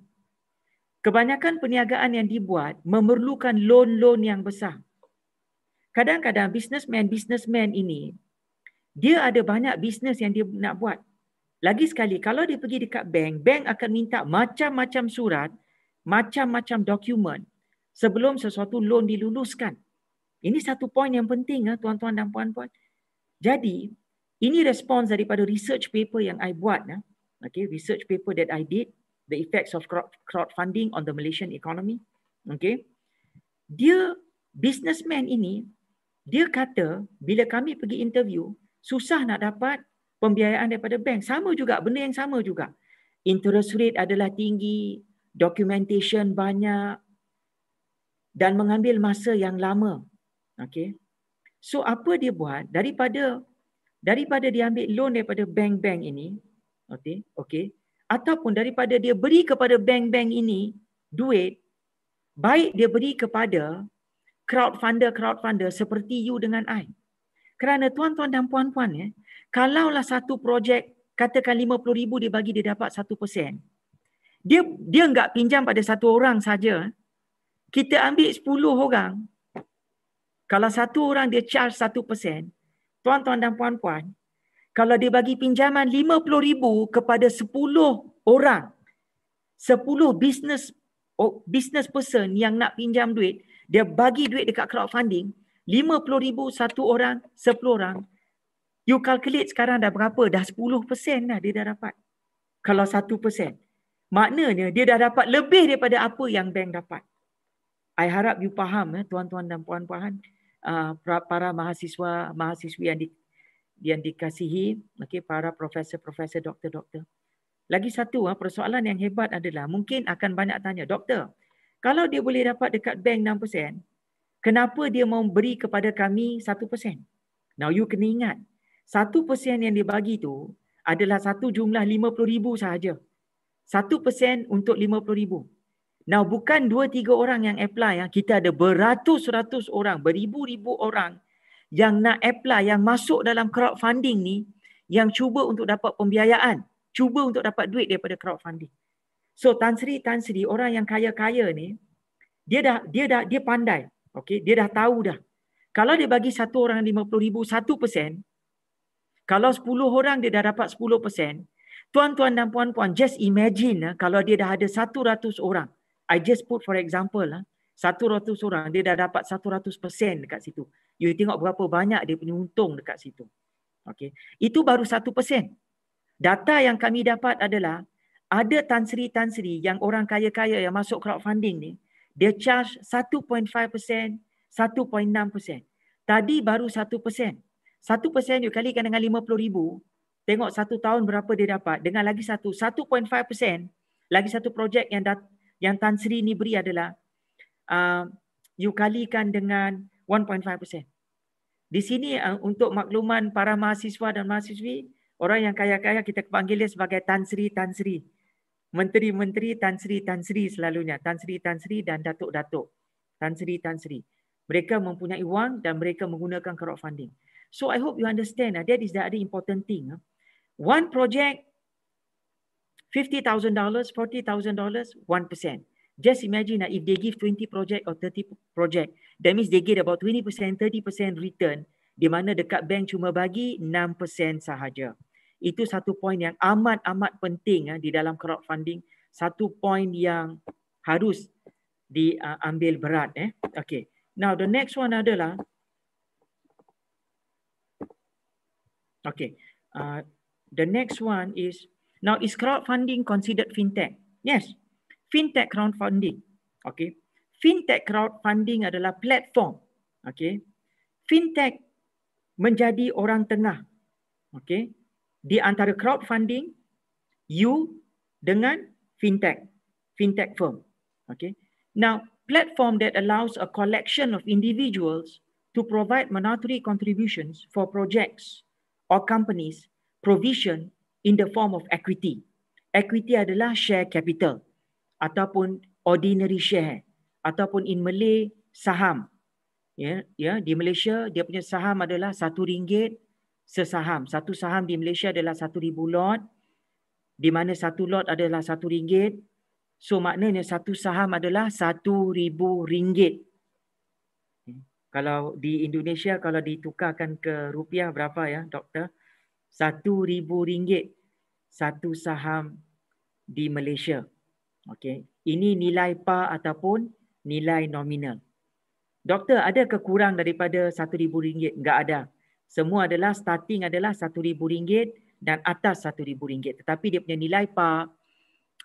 Kebanyakan perniagaan yang dibuat memerlukan loan-loan yang besar. Kadang-kadang businessman-businessman ini, dia ada banyak bisnes yang dia nak buat. Lagi sekali, kalau dia pergi dekat bank, bank akan minta macam-macam surat, macam-macam dokumen sebelum sesuatu loan diluluskan. Ini satu poin yang penting ah, tuan-tuan dan puan-puan. Jadi, ini respons daripada research paper yang I buat. Ah. Okay, research paper that I did. The effects of crowdfunding on the Malaysian economy. Okay. Dia, businessman ini, dia kata bila kami pergi interview, susah nak dapat pembiayaan daripada bank. Sama juga, benda yang sama juga. Interest rate adalah tinggi, documentation banyak dan mengambil masa yang lama Okay. So apa dia buat daripada daripada dia ambil loan daripada bank-bank ini, okay, okay, ataupun daripada dia beri kepada bank-bank ini duit, baik dia beri kepada crowd funder crowd funder seperti you dengan I. Kerana tuan-tuan dan puan-puan ya, kalaulah satu projek katakan 50000 dia bagi dia dapat 1%. Dia dia enggak pinjam pada satu orang saja. Kita ambil 10 orang, kalau satu orang dia charge satu persen, tuan-tuan dan puan-puan, kalau dia bagi pinjaman lima puluh ribu kepada sepuluh orang, sepuluh business oh, business person yang nak pinjam duit, dia bagi duit dekat crowdfunding, lima puluh ribu satu orang, sepuluh orang, you calculate sekarang dah berapa? Dah sepuluh persen lah dia dah dapat. Kalau satu persen, Maknanya dia dah dapat lebih daripada apa yang bank dapat. I harap you faham ya tuan-tuan dan puan-puan uh, para mahasiswa mahasiswi yang, di, yang dikasihi, okay, para profesor profesor doktor doktor. Lagi satu uh, persoalan yang hebat adalah mungkin akan banyak tanya doktor, kalau dia boleh dapat dekat bank 6%, kenapa dia mau beri kepada kami 1%? Now you kena ingat, 1% yang dia bagi tu adalah satu jumlah 50,000 sahaja. 1% untuk 50,000. Now bukan dua tiga orang yang apply ya. Kita ada beratus-ratus orang, beribu-ribu orang yang nak apply yang masuk dalam crowdfunding ni yang cuba untuk dapat pembiayaan, cuba untuk dapat duit daripada crowdfunding. So Tan Sri Tan Sri orang yang kaya-kaya ni dia dah dia dah dia pandai. Okey, dia dah tahu dah. Kalau dia bagi satu orang 50,000 1%, kalau 10 orang dia dah dapat 10%, Tuan-tuan dan puan-puan, just imagine ah, kalau dia dah ada 100 orang. I just put for example lah, satu ratus orang dia dah dapat satu ratus persen dekat situ. You tengok berapa banyak dia punya untung dekat situ. Okay. Itu baru satu persen. Data yang kami dapat adalah ada Tan Sri-Tan Sri yang orang kaya-kaya yang masuk crowdfunding ni, dia charge satu satu point point five persen, enam persen. Tadi baru satu 1%. 1% you kalikan dengan lima puluh ribu, tengok satu tahun berapa dia dapat, dengan lagi satu, satu point five persen, lagi satu projek yang dat- yang Tan Sri ni beri adalah uh, you kalikan dengan 1.5%. Di sini uh, untuk makluman para mahasiswa dan mahasiswi, orang yang kaya-kaya kita panggil dia sebagai Tan Sri, Tan Sri. Menteri-menteri Tan Sri, Tan Sri selalunya. Tan Sri, Tan Sri dan Datuk-Datuk. Tan Sri, Tan Sri. Mereka mempunyai wang dan mereka menggunakan crowdfunding. So I hope you understand. Uh, that is the other important thing. Uh. One project fifty thousand dollars, forty thousand dollars, one percent. Just imagine that lah, if they give twenty project or thirty project, that means they get about twenty percent, thirty percent return. Di mana dekat bank cuma bagi enam persen sahaja. Itu satu point yang amat amat penting ah, di dalam crowdfunding. Satu point yang harus diambil berat. Eh, okay. Now the next one adalah okay. Uh, ah, the next one is Now, is crowdfunding considered fintech? Yes, fintech crowdfunding. Okay, fintech crowdfunding adalah platform. Okay, fintech menjadi orang tengah. Okay, di antara crowdfunding, you dengan fintech, fintech firm. Okay, now platform that allows a collection of individuals to provide monetary contributions for projects or companies, provision in the form of equity. Equity adalah share capital ataupun ordinary share ataupun in Malay saham. Ya, yeah, ya yeah. di Malaysia dia punya saham adalah satu ringgit sesaham. Satu saham di Malaysia adalah satu ribu lot di mana satu lot adalah satu ringgit. So maknanya satu saham adalah satu ribu ringgit. Hmm. Kalau di Indonesia, kalau ditukarkan ke rupiah berapa ya, doktor? Satu ribu ringgit satu saham di Malaysia. Okay. Ini nilai par ataupun nilai nominal. Doktor, ada kekurang daripada satu ribu ringgit? Tidak ada. Semua adalah starting adalah satu ribu ringgit dan atas satu ribu ringgit. Tetapi dia punya nilai par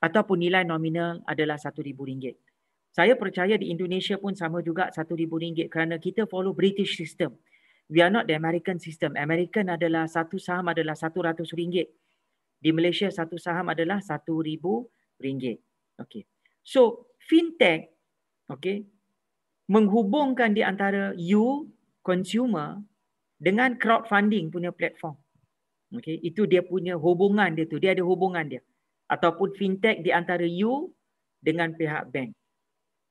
ataupun nilai nominal adalah satu ribu ringgit. Saya percaya di Indonesia pun sama juga satu ribu ringgit. kerana kita follow British system we are not the American system. American adalah satu saham adalah satu ratus ringgit. Di Malaysia satu saham adalah satu ribu ringgit. Okay. So fintech, okay, menghubungkan di antara you consumer dengan crowdfunding punya platform. Okay, itu dia punya hubungan dia tu. Dia ada hubungan dia. Ataupun fintech di antara you dengan pihak bank.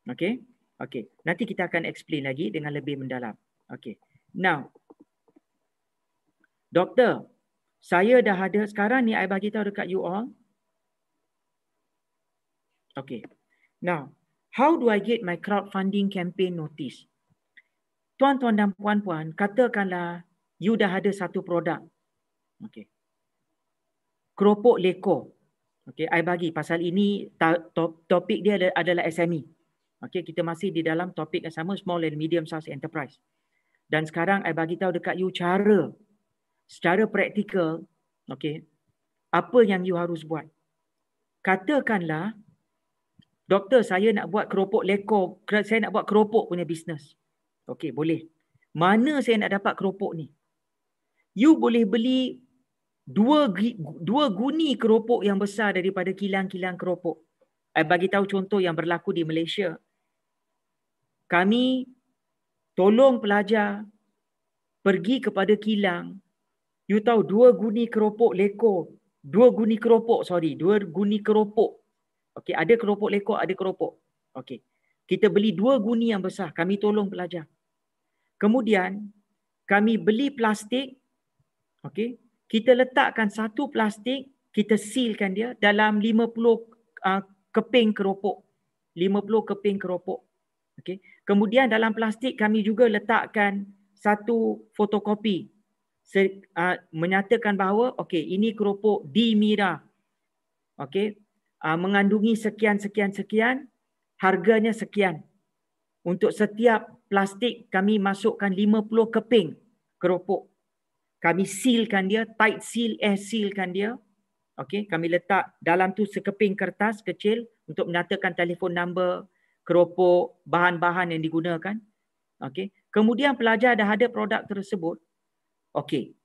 Okay. Okay. Nanti kita akan explain lagi dengan lebih mendalam. Okay. Now. Doktor, saya dah ada sekarang ni I bagi tahu dekat you all. Okay. Now, how do I get my crowdfunding campaign notice? Tuan-tuan dan puan-puan, katakanlah you dah ada satu produk. Okay. Keropok leko. Okay, I bagi pasal ini topik dia adalah SME. Okay, kita masih di dalam topik yang sama small and medium size enterprise. Dan sekarang saya bagi tahu dekat you cara secara praktikal, okay, apa yang you harus buat. Katakanlah, doktor saya nak buat keropok lekor, saya nak buat keropok punya bisnes. Okay, boleh. Mana saya nak dapat keropok ni? You boleh beli dua dua guni keropok yang besar daripada kilang-kilang keropok. Saya bagi tahu contoh yang berlaku di Malaysia. Kami tolong pelajar pergi kepada kilang. You tahu dua guni keropok leko, dua guni keropok sorry, dua guni keropok. Okey, ada keropok leko, ada keropok. Okey. Kita beli dua guni yang besar, kami tolong pelajar. Kemudian kami beli plastik. Okey. Kita letakkan satu plastik, kita sealkan dia dalam 50 uh, ah, keping keropok. 50 keping keropok. Okey. Kemudian dalam plastik kami juga letakkan satu fotokopi se- uh, menyatakan bahawa okey ini keropok di Mira. Okey. Uh, mengandungi sekian sekian sekian harganya sekian. Untuk setiap plastik kami masukkan 50 keping keropok. Kami sealkan dia, tight seal, air sealkan dia. Okey, kami letak dalam tu sekeping kertas kecil untuk menyatakan telefon number, keropok, bahan-bahan yang digunakan. Okey. Kemudian pelajar dah ada produk tersebut. Okey.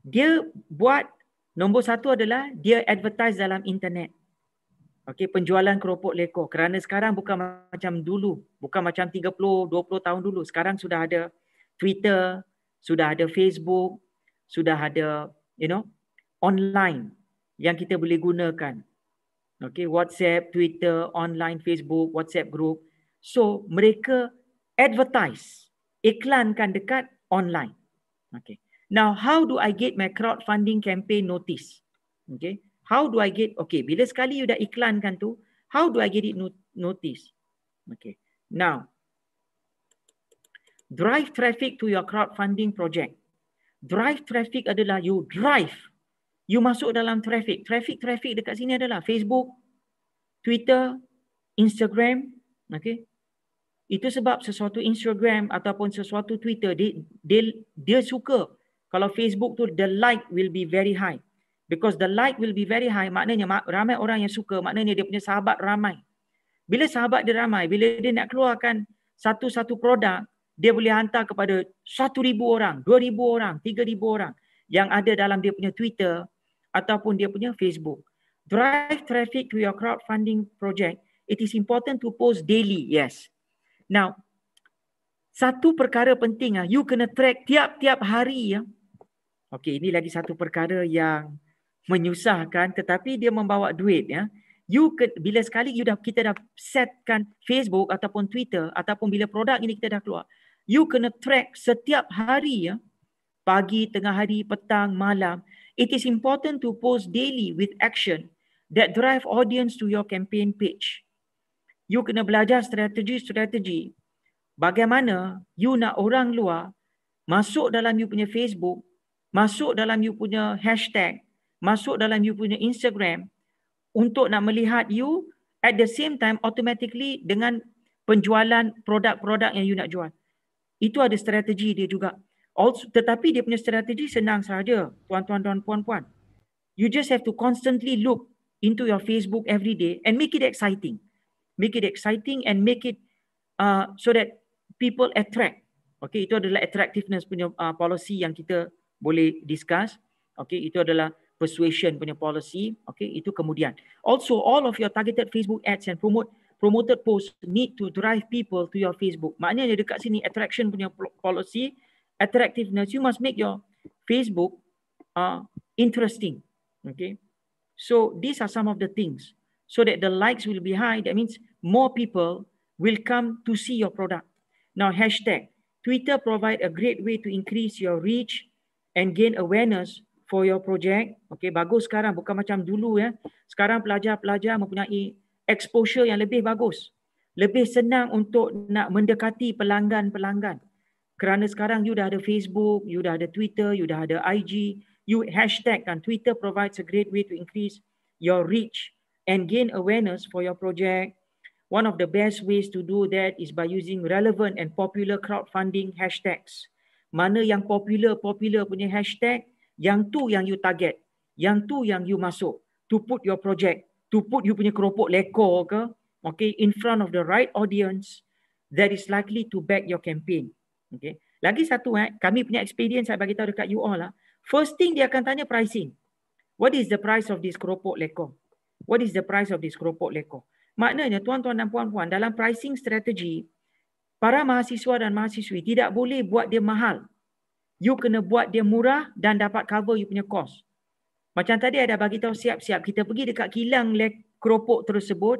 Dia buat nombor satu adalah dia advertise dalam internet. okay. penjualan keropok leko kerana sekarang bukan macam dulu, bukan macam 30, 20 tahun dulu. Sekarang sudah ada Twitter, sudah ada Facebook, sudah ada, you know, online yang kita boleh gunakan okay WhatsApp, Twitter, online Facebook, WhatsApp group. So mereka advertise, iklankan dekat online. Okay. Now how do I get my crowdfunding campaign notice? Okay. How do I get? Okay. Bila sekali you dah iklankan tu, how do I get it notice? Okay. Now drive traffic to your crowdfunding project. Drive traffic adalah you drive you masuk dalam traffic. Traffic-traffic dekat sini adalah Facebook, Twitter, Instagram. Okay. Itu sebab sesuatu Instagram ataupun sesuatu Twitter, dia, dia, dia suka kalau Facebook tu the like will be very high. Because the like will be very high, maknanya ramai orang yang suka, maknanya dia punya sahabat ramai. Bila sahabat dia ramai, bila dia nak keluarkan satu-satu produk, dia boleh hantar kepada satu ribu orang, dua ribu orang, tiga ribu orang yang ada dalam dia punya Twitter, ataupun dia punya Facebook. Drive traffic to your crowdfunding project. It is important to post daily. Yes. Now, satu perkara penting ah, you kena track tiap-tiap hari ya. Okay, ini lagi satu perkara yang menyusahkan tetapi dia membawa duit ya. You ke, bila sekali you dah kita dah setkan Facebook ataupun Twitter ataupun bila produk ini kita dah keluar, you kena track setiap hari ya. Pagi, tengah hari, petang, malam it is important to post daily with action that drive audience to your campaign page. You kena belajar strategi-strategi. Bagaimana you nak orang luar masuk dalam you punya Facebook, masuk dalam you punya hashtag, masuk dalam you punya Instagram untuk nak melihat you at the same time automatically dengan penjualan produk-produk yang you nak jual. Itu ada strategi dia juga also, tetapi dia punya strategi senang sahaja, tuan-tuan dan puan-puan. You just have to constantly look into your Facebook every day and make it exciting. Make it exciting and make it uh, so that people attract. Okay, itu adalah attractiveness punya uh, policy yang kita boleh discuss. Okay, itu adalah persuasion punya policy. Okay, itu kemudian. Also, all of your targeted Facebook ads and promote promoted posts need to drive people to your Facebook. Maknanya dekat sini attraction punya policy, attractiveness, you must make your Facebook uh, interesting. Okay. So these are some of the things so that the likes will be high. That means more people will come to see your product. Now, hashtag Twitter provide a great way to increase your reach and gain awareness for your project. Okay, bagus sekarang. Bukan macam dulu ya. Sekarang pelajar-pelajar mempunyai exposure yang lebih bagus. Lebih senang untuk nak mendekati pelanggan-pelanggan. Kerana sekarang you dah ada Facebook, you dah ada Twitter, you dah ada IG, you hashtag kan Twitter provides a great way to increase your reach and gain awareness for your project. One of the best ways to do that is by using relevant and popular crowdfunding hashtags. Mana yang popular, popular punya hashtag, yang tu yang you target, yang tu yang you masuk to put your project, to put you punya keropok lekor ke, okay, in front of the right audience that is likely to back your campaign. Okay. Lagi satu, eh, kami punya experience saya bagi tahu dekat you all lah. First thing dia akan tanya pricing. What is the price of this keropok leko? What is the price of this keropok leko? Maknanya tuan-tuan dan puan-puan dalam pricing strategi para mahasiswa dan mahasiswi tidak boleh buat dia mahal. You kena buat dia murah dan dapat cover you punya cost. Macam tadi ada bagi tahu siap-siap kita pergi dekat kilang lek keropok tersebut,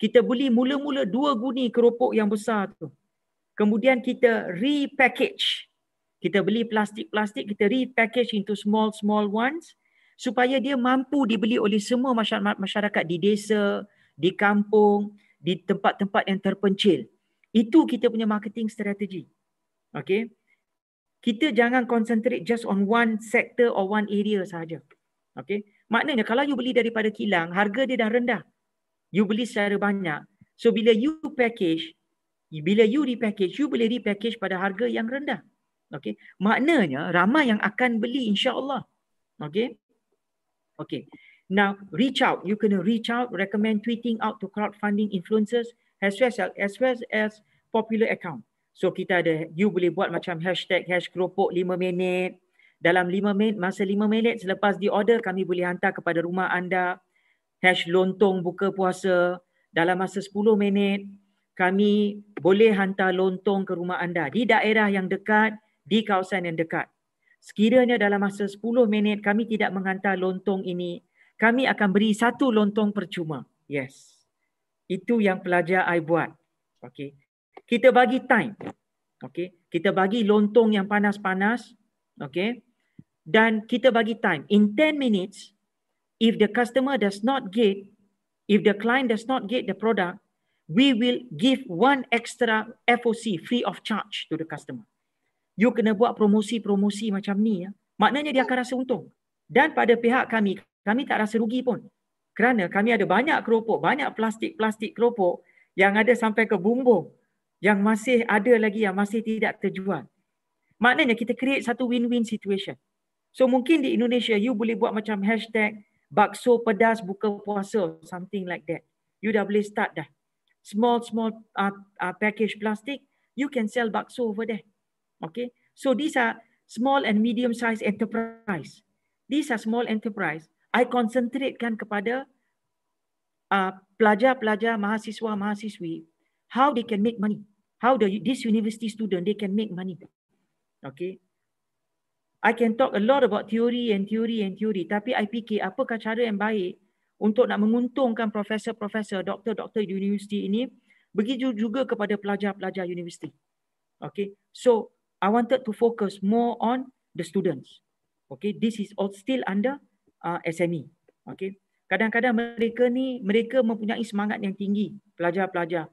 kita beli mula-mula dua guni keropok yang besar tu kemudian kita repackage kita beli plastik-plastik kita repackage into small small ones supaya dia mampu dibeli oleh semua masyarakat masyarakat di desa di kampung di tempat-tempat yang terpencil itu kita punya marketing strategi Okay? kita jangan concentrate just on one sector or one area sahaja. Okay? Maknanya kalau you beli daripada kilang, harga dia dah rendah. You beli secara banyak. So bila you package, bila you repackage, you boleh repackage pada harga yang rendah. Okay. Maknanya ramai yang akan beli insyaAllah. Okay. Okay. Now reach out. You can reach out, recommend tweeting out to crowdfunding influencers as well as, as, well as popular account. So kita ada, you boleh buat macam hashtag hash keropok 5 minit. Dalam 5 minit, masa 5 minit selepas di order kami boleh hantar kepada rumah anda. Hash lontong buka puasa. Dalam masa 10 minit, kami boleh hantar lontong ke rumah anda di daerah yang dekat, di kawasan yang dekat. Sekiranya dalam masa 10 minit kami tidak menghantar lontong ini, kami akan beri satu lontong percuma. Yes. Itu yang pelajar I buat. Okay. Kita bagi time. Okay. Kita bagi lontong yang panas-panas. Okay. Dan kita bagi time. In 10 minutes, if the customer does not get, if the client does not get the product, we will give one extra FOC free of charge to the customer. You kena buat promosi-promosi macam ni ya. Maknanya dia akan rasa untung. Dan pada pihak kami, kami tak rasa rugi pun. Kerana kami ada banyak keropok, banyak plastik-plastik keropok yang ada sampai ke bumbung yang masih ada lagi yang masih tidak terjual. Maknanya kita create satu win-win situation. So mungkin di Indonesia you boleh buat macam hashtag bakso pedas buka puasa something like that. You dah boleh start dah small small uh, uh, package plastic, you can sell bakso over there. Okay, so these are small and medium size enterprise. These are small enterprise. I concentrate kan kepada uh, pelajar pelajar mahasiswa mahasiswi, how they can make money, how the this university student they can make money. Okay. I can talk a lot about theory and theory and theory, tapi I fikir apakah cara yang baik untuk nak menguntungkan profesor-profesor, doktor-doktor di universiti ini, begitu juga kepada pelajar-pelajar universiti. Okay, so I wanted to focus more on the students. Okay, this is all still under uh, SME. Okay, kadang-kadang mereka ni mereka mempunyai semangat yang tinggi, pelajar-pelajar.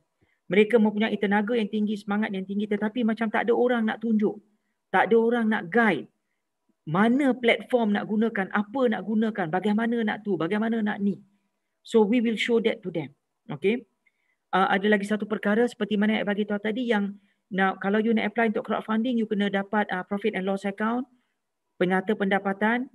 Mereka mempunyai tenaga yang tinggi, semangat yang tinggi, tetapi macam tak ada orang nak tunjuk, tak ada orang nak guide mana platform nak gunakan, apa nak gunakan, bagaimana nak tu, bagaimana nak ni. So we will show that to them. Okay. Uh, ada lagi satu perkara seperti mana yang bagi tahu tadi yang nak kalau you nak apply untuk crowdfunding, you kena dapat uh, profit and loss account, penyata pendapatan,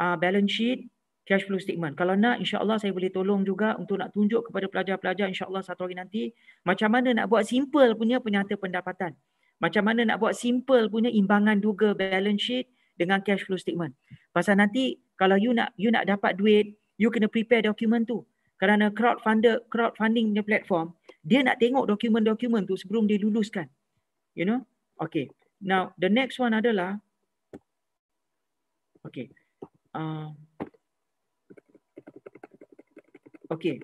uh, balance sheet, cash flow statement. Kalau nak, insyaAllah saya boleh tolong juga untuk nak tunjuk kepada pelajar-pelajar insyaAllah satu hari nanti macam mana nak buat simple punya penyata pendapatan. Macam mana nak buat simple punya imbangan duga balance sheet, dengan cash flow statement. Pasal nanti kalau you nak you nak dapat duit, you kena prepare dokumen tu. Kerana crowdfunder, crowdfunding punya platform, dia nak tengok dokumen-dokumen tu sebelum dia luluskan. You know? Okay. Now, the next one adalah Okay. Uh, okay.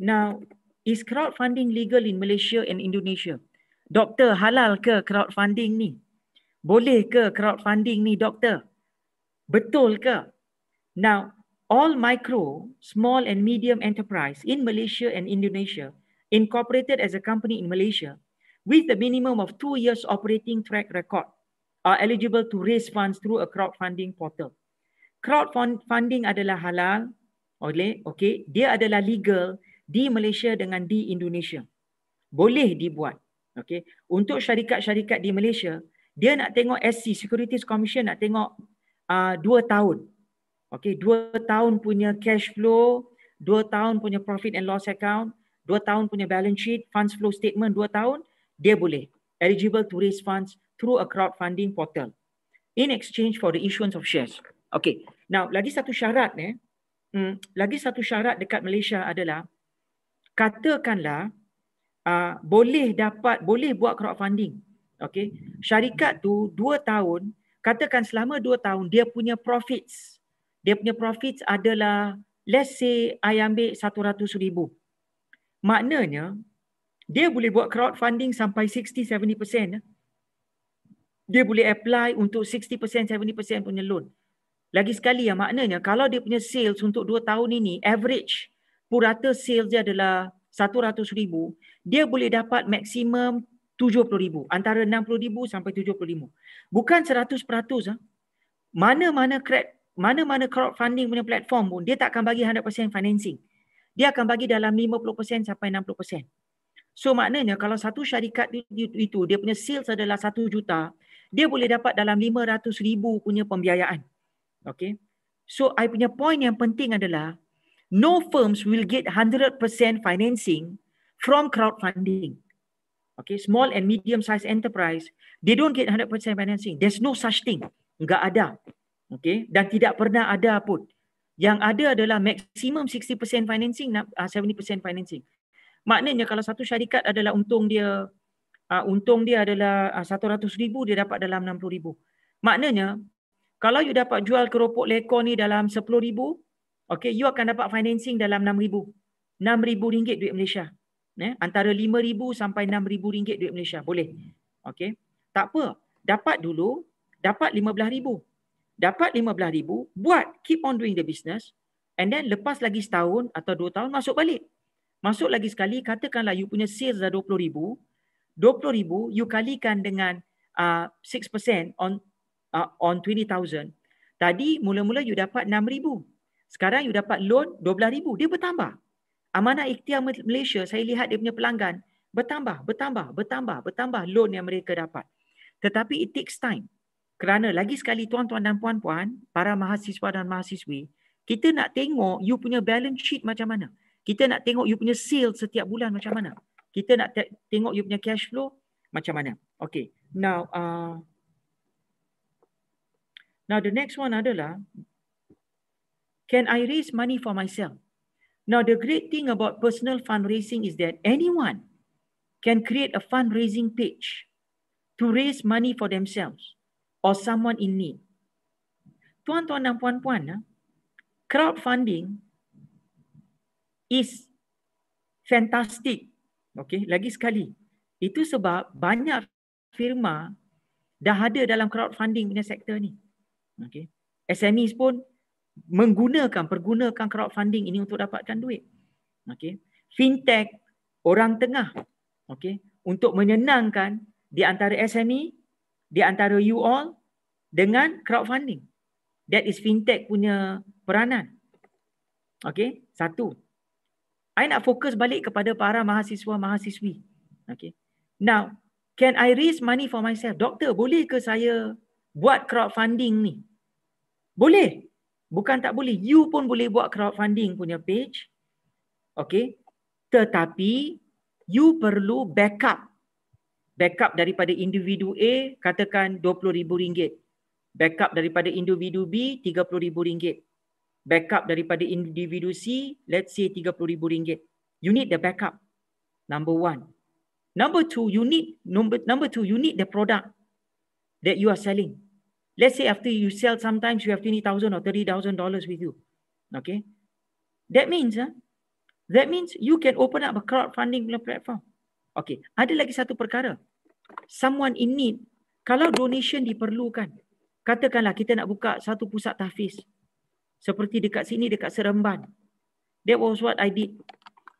Now, is crowdfunding legal in Malaysia and Indonesia? Doktor, halal ke crowdfunding ni? boleh ke crowdfunding ni doktor? Betul ke? Now, all micro, small and medium enterprise in Malaysia and Indonesia incorporated as a company in Malaysia with a minimum of two years operating track record are eligible to raise funds through a crowdfunding portal. Crowdfunding adalah halal, oleh, okay, dia adalah legal di Malaysia dengan di Indonesia. Boleh dibuat. Okay. Untuk syarikat-syarikat di Malaysia, dia nak tengok SC Securities Commission nak tengok 2 uh, ah, tahun. okay dua tahun punya cash flow, dua tahun punya profit and loss account, dua tahun punya balance sheet, funds flow statement dua tahun, dia boleh eligible to raise funds through a crowdfunding portal in exchange for the issuance of shares. Okay. Now, lagi satu syarat ni, eh? mm, lagi satu syarat dekat Malaysia adalah katakanlah uh, boleh dapat, boleh buat crowdfunding. Okay. Syarikat tu dua tahun, katakan selama dua tahun dia punya profits. Dia punya profits adalah let's say I ambil ratus ribu. Maknanya dia boleh buat crowdfunding sampai 60-70%. Dia boleh apply untuk 60%-70% punya loan. Lagi sekali ya maknanya kalau dia punya sales untuk dua tahun ini average purata sales dia adalah ratus ribu dia boleh dapat maksimum 70,000 antara 60,000 sampai 75. Bukan 100% ah. Mana-mana kredit, mana-mana crowdfunding punya platform pun dia tak akan bagi 100% financing. Dia akan bagi dalam 50% sampai 60%. So maknanya kalau satu syarikat itu dia punya sales adalah 1 juta, dia boleh dapat dalam 500,000 punya pembiayaan. Okay. So I punya point yang penting adalah no firms will get 100% financing from crowdfunding okay, small and medium size enterprise, they don't get 100% financing. There's no such thing. Enggak ada. Okay, dan tidak pernah ada pun. Yang ada adalah maximum 60% financing, 70% ah, financing. Maknanya kalau satu syarikat adalah untung dia, ah, untung dia adalah 100 ah, ribu, dia dapat dalam 60 ribu. Maknanya, kalau you dapat jual keropok lekor ni dalam 10 ribu, okay, you akan dapat financing dalam 6 ribu. 6 ribu ringgit duit Malaysia Ya, antara RM5,000 sampai RM6,000 duit Malaysia. Boleh. okay? Tak apa. Dapat dulu, dapat RM15,000. Dapat RM15,000, buat. Keep on doing the business. And then lepas lagi setahun atau dua tahun, masuk balik. Masuk lagi sekali, katakanlah you punya sales dah RM20,000. RM20,000, you kalikan dengan uh, 6% on uh, on 20,000. Tadi mula-mula you dapat RM6,000. Sekarang you dapat loan RM12,000. Dia bertambah amanah ikhtiar Malaysia saya lihat dia punya pelanggan bertambah bertambah bertambah bertambah loan yang mereka dapat tetapi it takes time kerana lagi sekali tuan-tuan dan puan-puan para mahasiswa dan mahasiswi kita nak tengok you punya balance sheet macam mana kita nak tengok you punya sales setiap bulan macam mana kita nak te- tengok you punya cash flow macam mana okay now uh, now the next one adalah can i raise money for myself Now, the great thing about personal fundraising is that anyone can create a fundraising page to raise money for themselves or someone in need. Tuan-tuan dan puan-puan, ah, crowdfunding is fantastic. Okay, lagi sekali. Itu sebab banyak firma dah ada dalam crowdfunding punya sektor ni. Okay. SMEs pun menggunakan pergunakan crowdfunding ini untuk dapatkan duit. okay? Fintech orang tengah. okay? Untuk menyenangkan di antara SME, di antara you all dengan crowdfunding. That is fintech punya peranan. okay? satu. I nak fokus balik kepada para mahasiswa-mahasiswi. okay? Now, can I raise money for myself? Doktor, boleh ke saya buat crowdfunding ni? Boleh. Bukan tak boleh. You pun boleh buat crowdfunding punya page. Okay. Tetapi you perlu backup. Backup daripada individu A katakan RM20,000. Backup daripada individu B RM30,000. Backup daripada individu C let's say RM30,000. You need the backup. Number one. Number two, you need number number two, you need the product that you are selling. Let's say after you sell, sometimes you have twenty thousand or thirty thousand dollars with you. Okay, that means ah, huh? that means you can open up a crowdfunding platform. Okay, ada lagi satu perkara. Someone in need, kalau donation diperlukan, katakanlah kita nak buka satu pusat tahfiz seperti dekat sini dekat Seremban. That was what I did.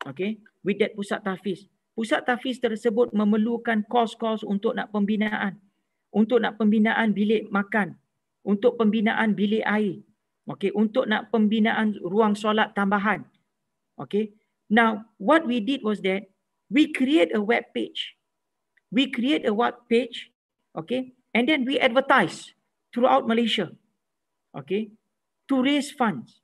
Okay, with that pusat tahfiz. Pusat tahfiz tersebut memerlukan kos-kos untuk nak pembinaan untuk nak pembinaan bilik makan, untuk pembinaan bilik air, okay, untuk nak pembinaan ruang solat tambahan. Okay. Now, what we did was that we create a web page. We create a web page, okay, and then we advertise throughout Malaysia, okay, to raise funds.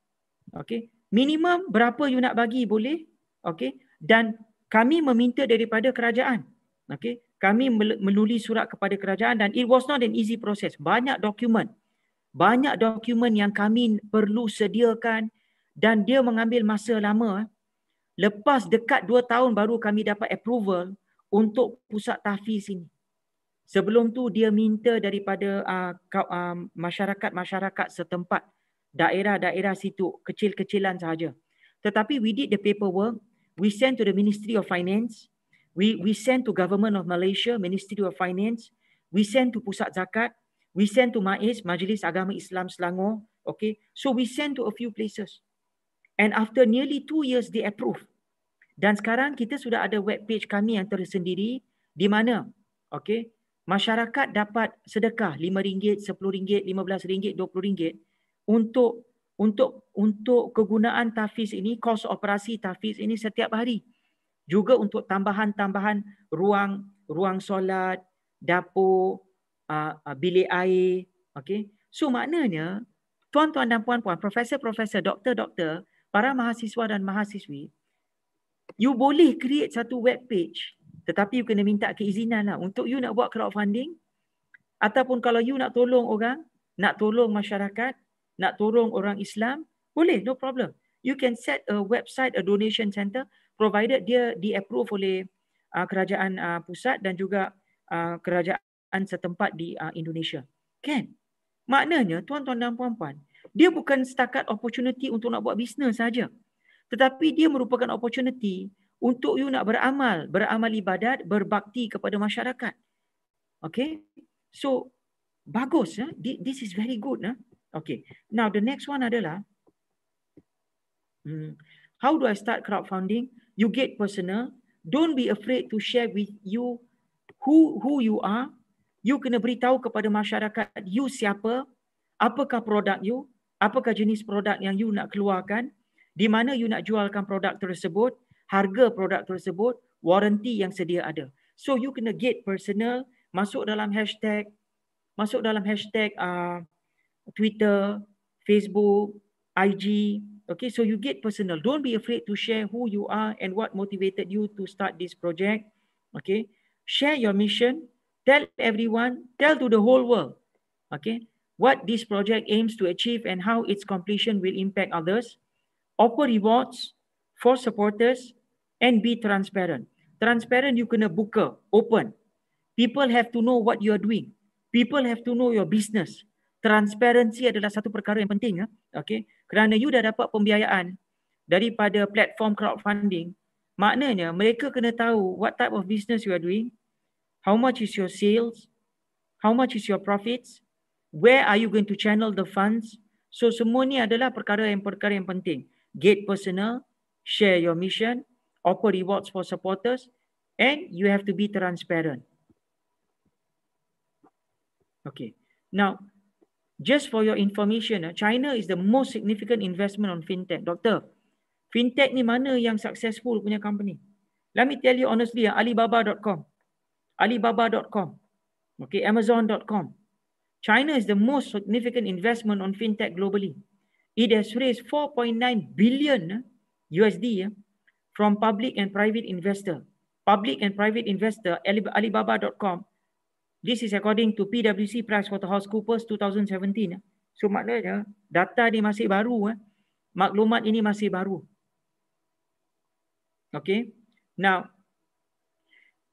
Okay. Minimum berapa you nak bagi boleh, okay, dan kami meminta daripada kerajaan. Okay, kami menulis surat kepada kerajaan dan it was not an easy process. Banyak dokumen. Banyak dokumen yang kami perlu sediakan dan dia mengambil masa lama. Lepas dekat dua tahun baru kami dapat approval untuk pusat tahfiz ini. Sebelum tu dia minta daripada ah, ah, masyarakat-masyarakat uh, setempat daerah-daerah situ kecil-kecilan sahaja. Tetapi we did the paperwork, we send to the Ministry of Finance, We we send to government of Malaysia, Ministry of Finance. We send to Pusat Zakat. We send to MAIS, Majlis Agama Islam Selangor. Okay, so we send to a few places. And after nearly two years, they approve. Dan sekarang kita sudah ada web page kami yang tersendiri di mana, okay, masyarakat dapat sedekah lima ringgit, sepuluh ringgit, lima belas ringgit, dua puluh ringgit untuk untuk untuk kegunaan tafiz ini, kos operasi tafiz ini setiap hari juga untuk tambahan-tambahan ruang ruang solat, dapur, ah, ah, bilik air, okey. So maknanya tuan-tuan dan puan-puan, profesor-profesor, doktor-doktor, para mahasiswa dan mahasiswi, you boleh create satu web page tetapi you kena minta keizinan lah untuk you nak buat crowdfunding ataupun kalau you nak tolong orang, nak tolong masyarakat, nak tolong orang Islam, boleh, no problem. You can set a website, a donation center provided dia di-approve oleh uh, kerajaan uh, pusat dan juga uh, kerajaan setempat di uh, Indonesia. Kan? Maknanya tuan-tuan dan puan-puan, dia bukan setakat opportunity untuk nak buat bisnes saja. Tetapi dia merupakan opportunity untuk you nak beramal, beramal ibadat, berbakti kepada masyarakat. Okay? So, bagus. Eh? This is very good. Eh? Okay. Now, the next one adalah, hmm, how do I start crowdfunding? you get personal. Don't be afraid to share with you who who you are. You kena beritahu kepada masyarakat you siapa, apakah produk you, apakah jenis produk yang you nak keluarkan, di mana you nak jualkan produk tersebut, harga produk tersebut, warranty yang sedia ada. So you kena get personal, masuk dalam hashtag, masuk dalam hashtag uh, Twitter, Facebook, IG, Okay, so you get personal. Don't be afraid to share who you are and what motivated you to start this project. Okay, share your mission. Tell everyone, tell to the whole world. Okay, what this project aims to achieve and how its completion will impact others. Offer rewards for supporters and be transparent. Transparent, you can booker open. People have to know what you are doing. People have to know your business. Transparency adalah satu perkara yang penting. Okay, kerana you dah dapat pembiayaan daripada platform crowdfunding maknanya mereka kena tahu what type of business you are doing how much is your sales how much is your profits where are you going to channel the funds so semua ni adalah perkara yang perkara yang penting gate personal share your mission offer rewards for supporters and you have to be transparent okay now Just for your information, eh, China is the most significant investment on fintech. Doctor, fintech ni mana yang successful punya company? Let me tell you honestly, eh, Alibaba.com. Alibaba.com. Okay, Amazon.com. China is the most significant investment on fintech globally. It has raised 4.9 billion eh, USD from public and private investor. Public and private investor, Alibaba.com, This is according to PwC price for the PricewaterhouseCoopers 2017. So maknanya data ni masih baru. Eh. Maklumat ini masih baru. Okay. Now,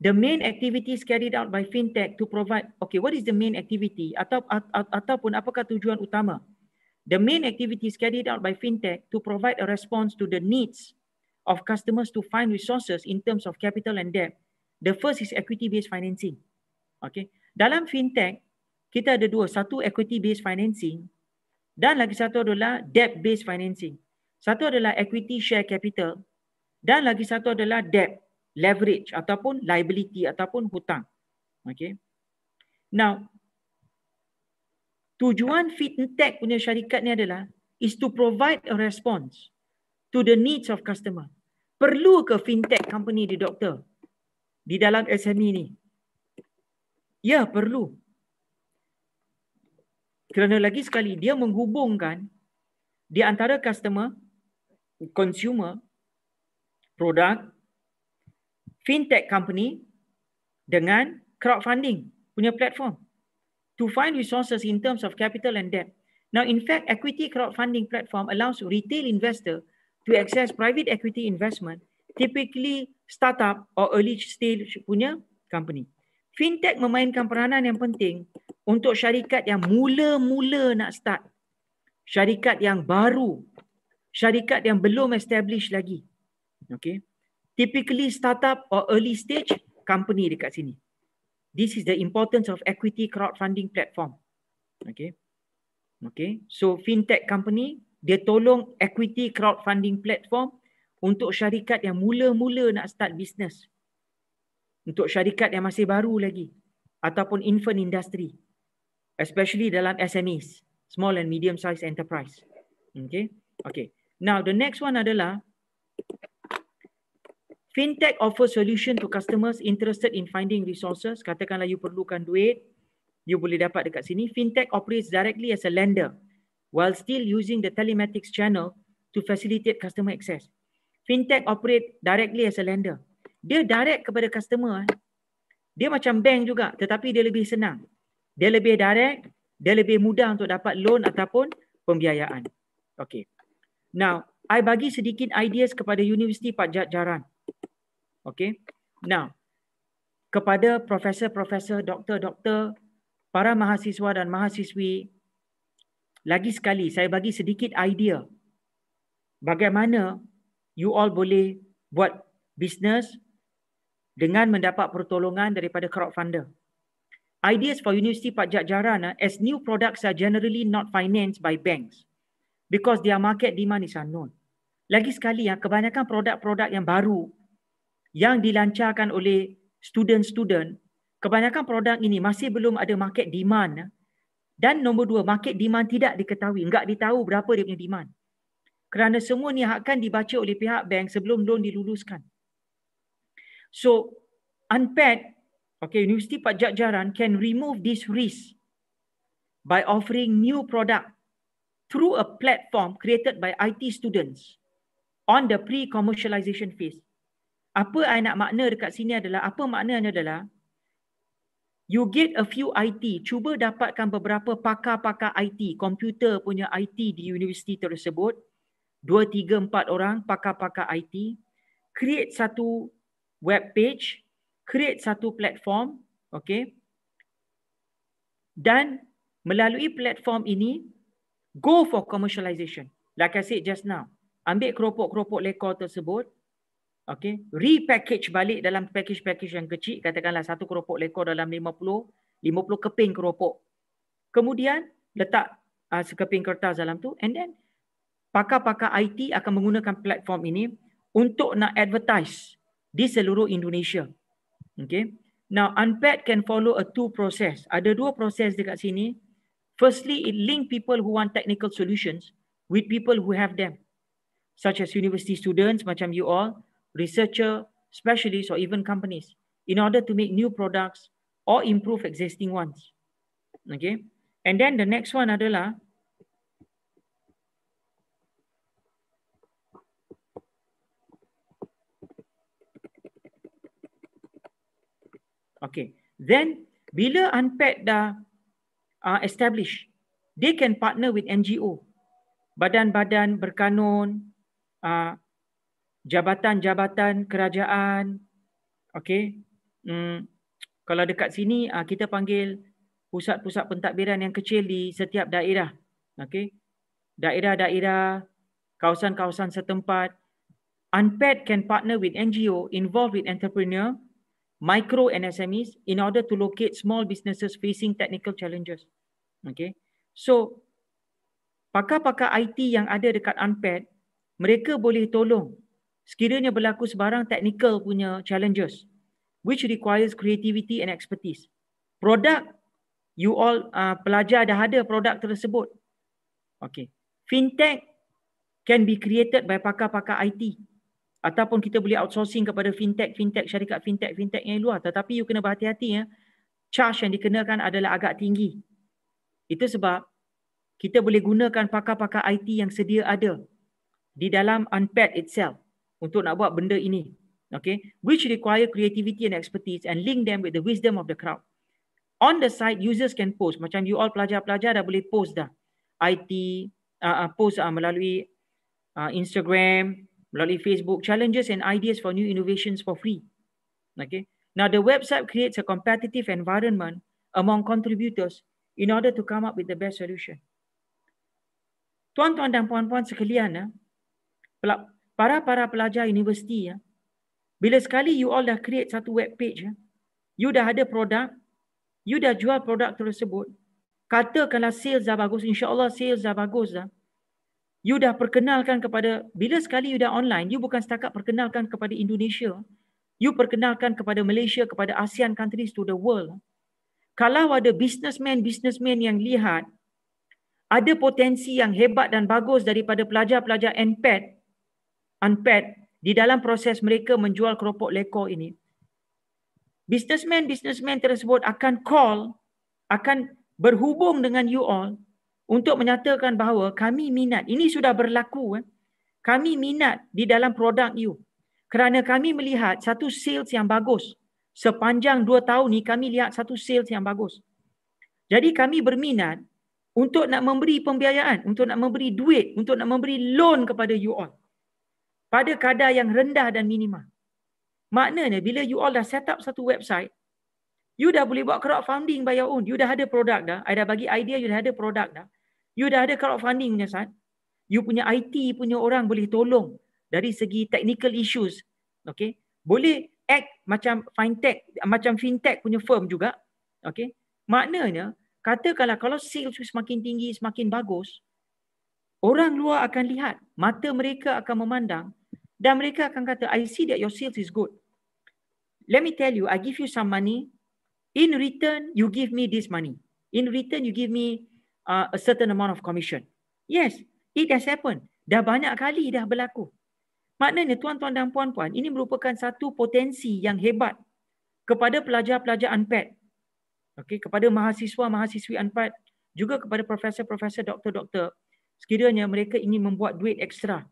the main activities carried out by fintech to provide. Okay, what is the main activity? Atau, ataupun apakah tujuan utama? The main activities carried out by fintech to provide a response to the needs of customers to find resources in terms of capital and debt. The first is equity-based financing. Okay, dalam fintech, kita ada dua. Satu equity-based financing dan lagi satu adalah debt-based financing. Satu adalah equity share capital dan lagi satu adalah debt leverage ataupun liability ataupun hutang. Okay. Now, tujuan fintech punya syarikat ni adalah is to provide a response to the needs of customer. Perlu ke fintech company di doktor di dalam SME ni? Ya, perlu. Kerana lagi sekali, dia menghubungkan di antara customer, consumer, produk, fintech company dengan crowdfunding punya platform to find resources in terms of capital and debt. Now, in fact, equity crowdfunding platform allows retail investor to access private equity investment, typically startup or early stage punya company fintech memainkan peranan yang penting untuk syarikat yang mula-mula nak start. Syarikat yang baru. Syarikat yang belum establish lagi. Okay. Typically startup or early stage company dekat sini. This is the importance of equity crowdfunding platform. Okay. Okay. So fintech company, dia tolong equity crowdfunding platform untuk syarikat yang mula-mula nak start business untuk syarikat yang masih baru lagi ataupun infant industry especially dalam SMEs small and medium sized enterprise okay okay now the next one adalah fintech offer solution to customers interested in finding resources katakanlah you perlukan duit you boleh dapat dekat sini fintech operates directly as a lender while still using the telematics channel to facilitate customer access fintech operate directly as a lender dia direct kepada customer. Eh. Dia macam bank juga tetapi dia lebih senang. Dia lebih direct, dia lebih mudah untuk dapat loan ataupun pembiayaan. Okay. Now, I bagi sedikit ideas kepada Universiti Pak Jaran. Okay. Now, kepada profesor-profesor, doktor-doktor, para mahasiswa dan mahasiswi, lagi sekali saya bagi sedikit idea bagaimana you all boleh buat business dengan mendapat pertolongan daripada crowdfunder. Ideas for University Pak Jajaran eh, as new products are generally not financed by banks because their market demand is unknown. Lagi sekali yang kebanyakan produk-produk yang baru yang dilancarkan oleh student-student, kebanyakan produk ini masih belum ada market demand ya. dan nombor dua, market demand tidak diketahui, enggak ditahu berapa dia punya demand. Kerana semua ni akan dibaca oleh pihak bank sebelum loan diluluskan. So UNPAD, okay, Universiti Pajajaran can remove this risk by offering new product through a platform created by IT students on the pre-commercialization phase. Apa saya nak makna dekat sini adalah, apa maknanya adalah, you get a few IT, cuba dapatkan beberapa pakar-pakar IT, komputer punya IT di universiti tersebut, dua tiga empat orang pakar-pakar IT, create satu web page, create satu platform, okay? Dan melalui platform ini, go for commercialization. Like I said just now, ambil keropok-keropok lekor tersebut, okay? Repackage balik dalam package-package yang kecil, katakanlah satu keropok lekor dalam 50, 50 keping keropok. Kemudian, letak uh, sekeping kertas dalam tu, and then, pakar-pakar IT akan menggunakan platform ini untuk nak advertise di seluruh Indonesia. Okay. Now, UNPAD can follow a two process. Ada dua proses dekat sini. Firstly, it link people who want technical solutions with people who have them, such as university students, macam you all, researcher, specialists, or even companies, in order to make new products or improve existing ones. Okay. And then the next one adalah Okay. Then, bila UNPAD dah uh, established, they can partner with NGO. Badan-badan berkanun, uh, jabatan-jabatan kerajaan. Okay. Hmm. Kalau dekat sini, uh, kita panggil pusat-pusat pentadbiran yang kecil di setiap daerah. Okay. Daerah-daerah, kawasan-kawasan setempat. UNPAD can partner with NGO, involved with entrepreneur, micro and SMEs in order to locate small businesses facing technical challenges. Okay. So, pakar-pakar IT yang ada dekat UNPAD, mereka boleh tolong sekiranya berlaku sebarang technical punya challenges which requires creativity and expertise. Produk, you all uh, pelajar dah ada produk tersebut. Okay. Fintech can be created by pakar-pakar IT ataupun kita boleh outsourcing kepada fintech fintech syarikat fintech fintech yang luar tetapi you kena berhati-hati ya charge yang dikenakan adalah agak tinggi itu sebab kita boleh gunakan pakar-pakar IT yang sedia ada di dalam unpad itself untuk nak buat benda ini okay which require creativity and expertise and link them with the wisdom of the crowd on the side users can post macam you all pelajar-pelajar dah boleh post dah IT uh, uh, post uh, melalui uh, Instagram melalui Facebook challenges and ideas for new innovations for free. Okay. Now the website creates a competitive environment among contributors in order to come up with the best solution. Tuan-tuan dan puan-puan sekalian, eh, para-para pelajar universiti, eh, bila sekali you all dah create satu web page, eh, you dah ada produk, you dah jual produk tersebut, katakanlah sales dah bagus, insyaAllah sales dah bagus dah, you dah perkenalkan kepada bila sekali you dah online you bukan setakat perkenalkan kepada Indonesia you perkenalkan kepada Malaysia kepada ASEAN countries to the world kalau ada businessman businessman yang lihat ada potensi yang hebat dan bagus daripada pelajar-pelajar NPED NPED di dalam proses mereka menjual keropok lekor ini businessman businessman tersebut akan call akan berhubung dengan you all untuk menyatakan bahawa kami minat ini sudah berlaku eh. kami minat di dalam produk you kerana kami melihat satu sales yang bagus sepanjang dua tahun ni kami lihat satu sales yang bagus jadi kami berminat untuk nak memberi pembiayaan untuk nak memberi duit untuk nak memberi loan kepada you all pada kadar yang rendah dan minimal. maknanya bila you all dah set up satu website you dah boleh buat crowdfunding by your own you dah ada produk dah i dah bagi idea you dah ada produk dah you dah ada crowdfunding punya Ustaz. You punya IT punya orang boleh tolong dari segi technical issues. Okay. Boleh act macam fintech, macam fintech punya firm juga. Okay. Maknanya, katakanlah kalau sales semakin tinggi, semakin bagus, orang luar akan lihat, mata mereka akan memandang dan mereka akan kata, I see that your sales is good. Let me tell you, I give you some money. In return, you give me this money. In return, you give me uh, a certain amount of commission. Yes, it has happened. Dah banyak kali dah berlaku. Maknanya tuan-tuan dan puan-puan, ini merupakan satu potensi yang hebat kepada pelajar-pelajar UNPAD. Okay, kepada mahasiswa-mahasiswi UNPAD, juga kepada profesor-profesor, doktor-doktor, sekiranya mereka ingin membuat duit ekstra.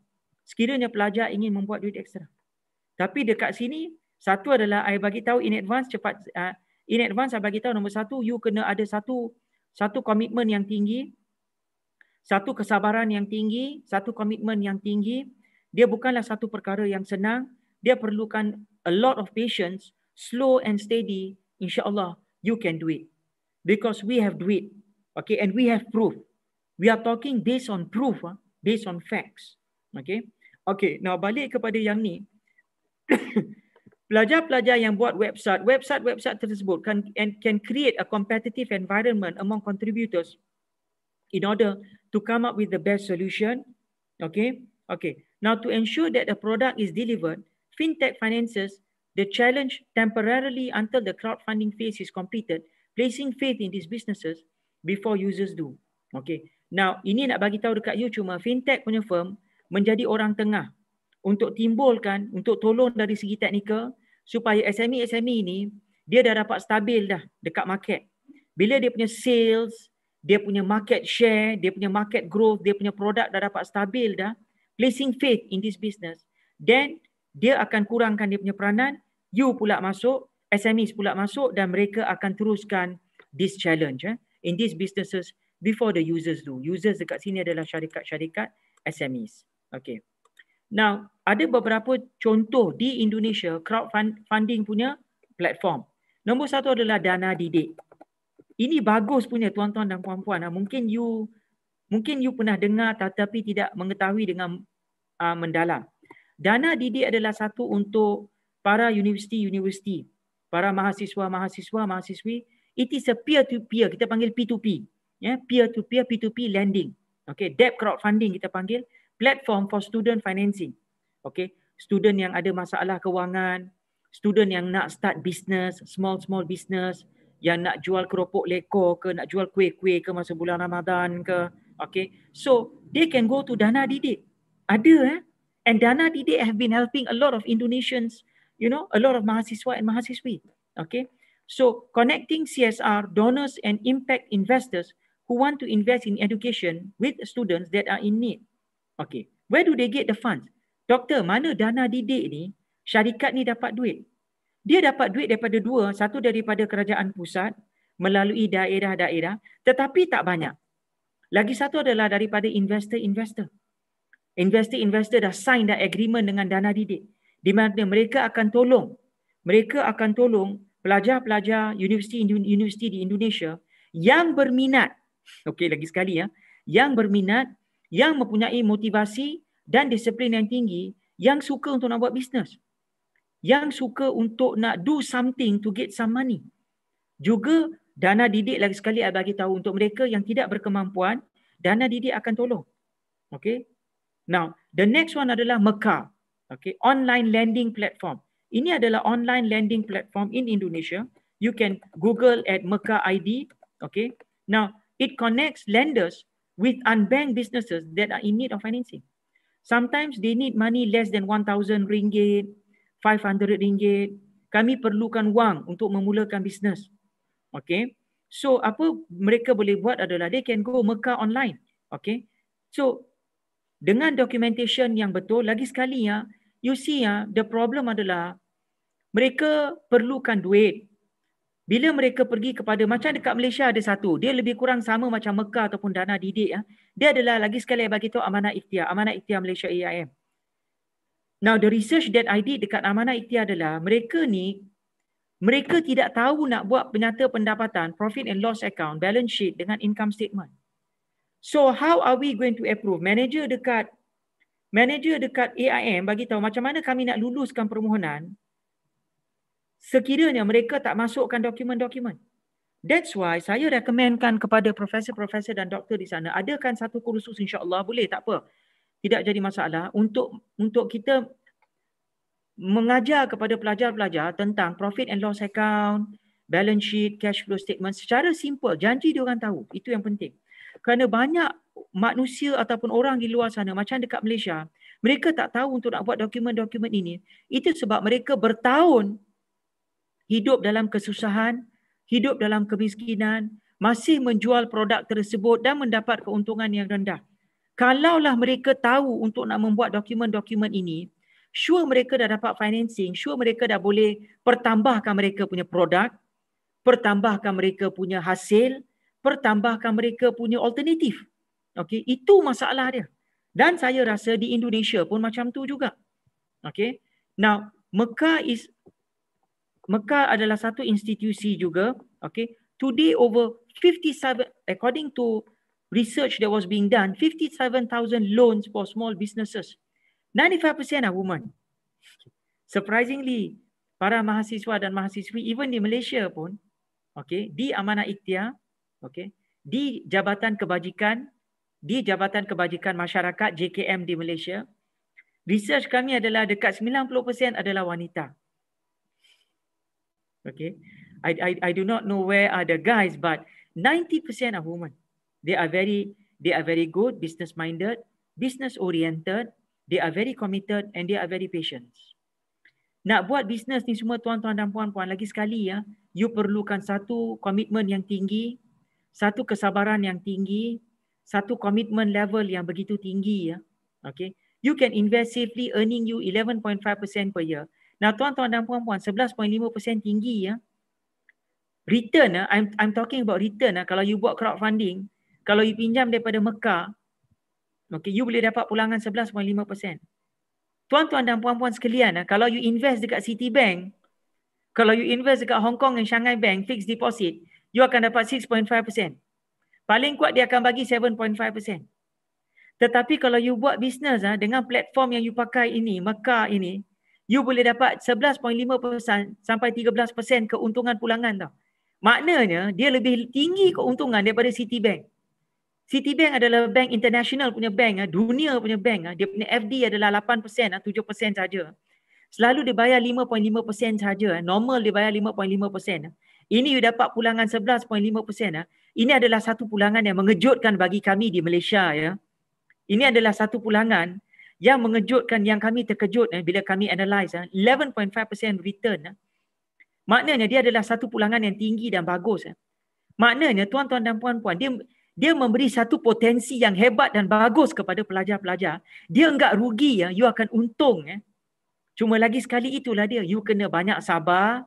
Sekiranya pelajar ingin membuat duit ekstra. Tapi dekat sini, satu adalah saya bagi tahu in advance cepat uh, in advance saya bagi tahu nombor satu, you kena ada satu satu komitmen yang tinggi, satu kesabaran yang tinggi, satu komitmen yang tinggi, dia bukanlah satu perkara yang senang, dia perlukan a lot of patience, slow and steady, insyaAllah, you can do it. Because we have do it. Okay, and we have proof. We are talking based on proof, based on facts. Okay, okay now balik kepada yang ni. pelajar-pelajar yang buat website, website-website tersebut can and can create a competitive environment among contributors in order to come up with the best solution. Okay? Okay. Now to ensure that the product is delivered, fintech finances the challenge temporarily until the crowdfunding phase is completed, placing faith in these businesses before users do. Okay. Now, ini nak bagi tahu dekat you cuma fintech punya firm menjadi orang tengah untuk timbulkan, untuk tolong dari segi teknikal supaya SME-SME ini e dia dah dapat stabil dah dekat market. Bila dia punya sales, dia punya market share, dia punya market growth, dia punya produk dah dapat stabil dah, placing faith in this business, then dia akan kurangkan dia punya peranan, you pula masuk, SMEs pula masuk dan mereka akan teruskan this challenge eh, in this businesses before the users do. Users dekat sini adalah syarikat-syarikat SMEs. Okay. Now, ada beberapa contoh di Indonesia crowdfunding punya platform. Nombor satu adalah Dana Didik. Ini bagus punya tuan-tuan dan puan-puan. Mungkin you mungkin you pernah dengar tetapi tidak mengetahui dengan uh, mendalam. Dana Didik adalah satu untuk para universiti-universiti, para mahasiswa-mahasiswa, mahasiswi. It is a peer-to-peer, kita panggil P2P. yeah, peer-to-peer, P2P lending. Okay, debt crowdfunding kita panggil platform for student financing. Okay, student yang ada masalah kewangan, student yang nak start business, small small business, yang nak jual keropok leko ke, nak jual kuih-kuih ke masa bulan Ramadan ke. Okay, so they can go to Dana Didik. Ada eh. And Dana Didik have been helping a lot of Indonesians, you know, a lot of mahasiswa and mahasiswi. Okay, so connecting CSR, donors and impact investors who want to invest in education with students that are in need. Okay. Where do they get the funds? Doktor, mana dana didik ni, syarikat ni dapat duit? Dia dapat duit daripada dua, satu daripada kerajaan pusat melalui daerah-daerah tetapi tak banyak. Lagi satu adalah daripada investor-investor. Investor-investor dah sign dah agreement dengan dana didik di mana mereka akan tolong mereka akan tolong pelajar-pelajar universiti-universiti di Indonesia yang berminat Okay, lagi sekali ya yang berminat yang mempunyai motivasi dan disiplin yang tinggi yang suka untuk nak buat bisnes yang suka untuk nak do something to get some money juga dana didik lagi sekali saya bagi tahu untuk mereka yang tidak berkemampuan dana didik akan tolong Okay. now the next one adalah Mekah Okay. online lending platform ini adalah online lending platform in Indonesia you can google at Mekah ID Okay. now it connects lenders with unbanked businesses that are in need of financing. Sometimes they need money less than 1,000 ringgit, 500 ringgit. Kami perlukan wang untuk memulakan bisnes. Okay. So apa mereka boleh buat adalah they can go Mecca online. Okay. So dengan documentation yang betul, lagi sekali ya, you see ya, the problem adalah mereka perlukan duit bila mereka pergi kepada macam dekat Malaysia ada satu dia lebih kurang sama macam Mekah ataupun dana didik ya dia adalah lagi sekali saya bagi tahu amanah ikhtiar amanah ikhtiar Malaysia AIM now the research that I did dekat amanah ikhtiar adalah mereka ni mereka tidak tahu nak buat penyata pendapatan profit and loss account balance sheet dengan income statement so how are we going to approve manager dekat manager dekat AIM bagi tahu macam mana kami nak luluskan permohonan sekiranya mereka tak masukkan dokumen-dokumen. That's why saya rekomenkan kepada profesor-profesor dan doktor di sana, adakan satu kursus insya-Allah boleh tak apa. Tidak jadi masalah untuk untuk kita mengajar kepada pelajar-pelajar tentang profit and loss account, balance sheet, cash flow statement secara simple, janji dia orang tahu. Itu yang penting. Kerana banyak manusia ataupun orang di luar sana macam dekat Malaysia, mereka tak tahu untuk nak buat dokumen-dokumen ini. Itu sebab mereka bertahun hidup dalam kesusahan, hidup dalam kemiskinan, masih menjual produk tersebut dan mendapat keuntungan yang rendah. Kalaulah mereka tahu untuk nak membuat dokumen-dokumen ini, sure mereka dah dapat financing, sure mereka dah boleh pertambahkan mereka punya produk, pertambahkan mereka punya hasil, pertambahkan mereka punya alternatif. Okay, itu masalah dia. Dan saya rasa di Indonesia pun macam tu juga. Okay, Now, Mekah is Mekah adalah satu institusi juga. Okay, today over 57, according to research that was being done, 57,000 loans for small businesses. 95% are women. Surprisingly, para mahasiswa dan mahasiswi even di Malaysia pun, okay, di amana Ikhtiar, okay, di Jabatan Kebajikan, di Jabatan Kebajikan Masyarakat JKM di Malaysia, research kami adalah dekat 90% adalah wanita okay I, I i do not know where are the guys but 90% are women they are very they are very good business minded business oriented they are very committed and they are very patient nak buat bisnes ni semua tuan-tuan dan puan-puan lagi sekali ya you perlukan satu komitmen yang tinggi satu kesabaran yang tinggi satu komitmen level yang begitu tinggi ya okay you can invest safely earning you 11.5% per year Nah tuan-tuan dan puan-puan, 11.5% tinggi ya. Return, ya, I'm, I'm talking about return. Ya. Kalau you buat crowdfunding, kalau you pinjam daripada Mekah, okay, you boleh dapat pulangan 11.5%. Tuan-tuan dan puan-puan sekalian, ya, kalau you invest dekat Citibank, kalau you invest dekat Hong Kong and Shanghai Bank, fixed deposit, you akan dapat 6.5%. Paling kuat dia akan bagi 7.5%. Tetapi kalau you buat bisnes ha, dengan platform yang you pakai ini, Mekah ini, you boleh dapat 11.5% sampai 13% keuntungan pulangan tau. Maknanya dia lebih tinggi keuntungan daripada Citibank. Citibank adalah bank international punya bank, ah, dunia punya bank. Ah. Dia punya FD adalah 8%, 7% saja. Selalu dia bayar 5.5% saja. Ah. Normal dia bayar 5.5%. Ini you dapat pulangan 11.5%. Ini adalah satu pulangan yang mengejutkan bagi kami di Malaysia. Ya. Ini adalah satu pulangan yang mengejutkan yang kami terkejut eh, bila kami analyse eh, 11.5% return eh. maknanya dia adalah satu pulangan yang tinggi dan bagus eh. maknanya tuan-tuan dan puan-puan dia dia memberi satu potensi yang hebat dan bagus kepada pelajar-pelajar dia enggak rugi ya eh. you akan untung eh. cuma lagi sekali itulah dia you kena banyak sabar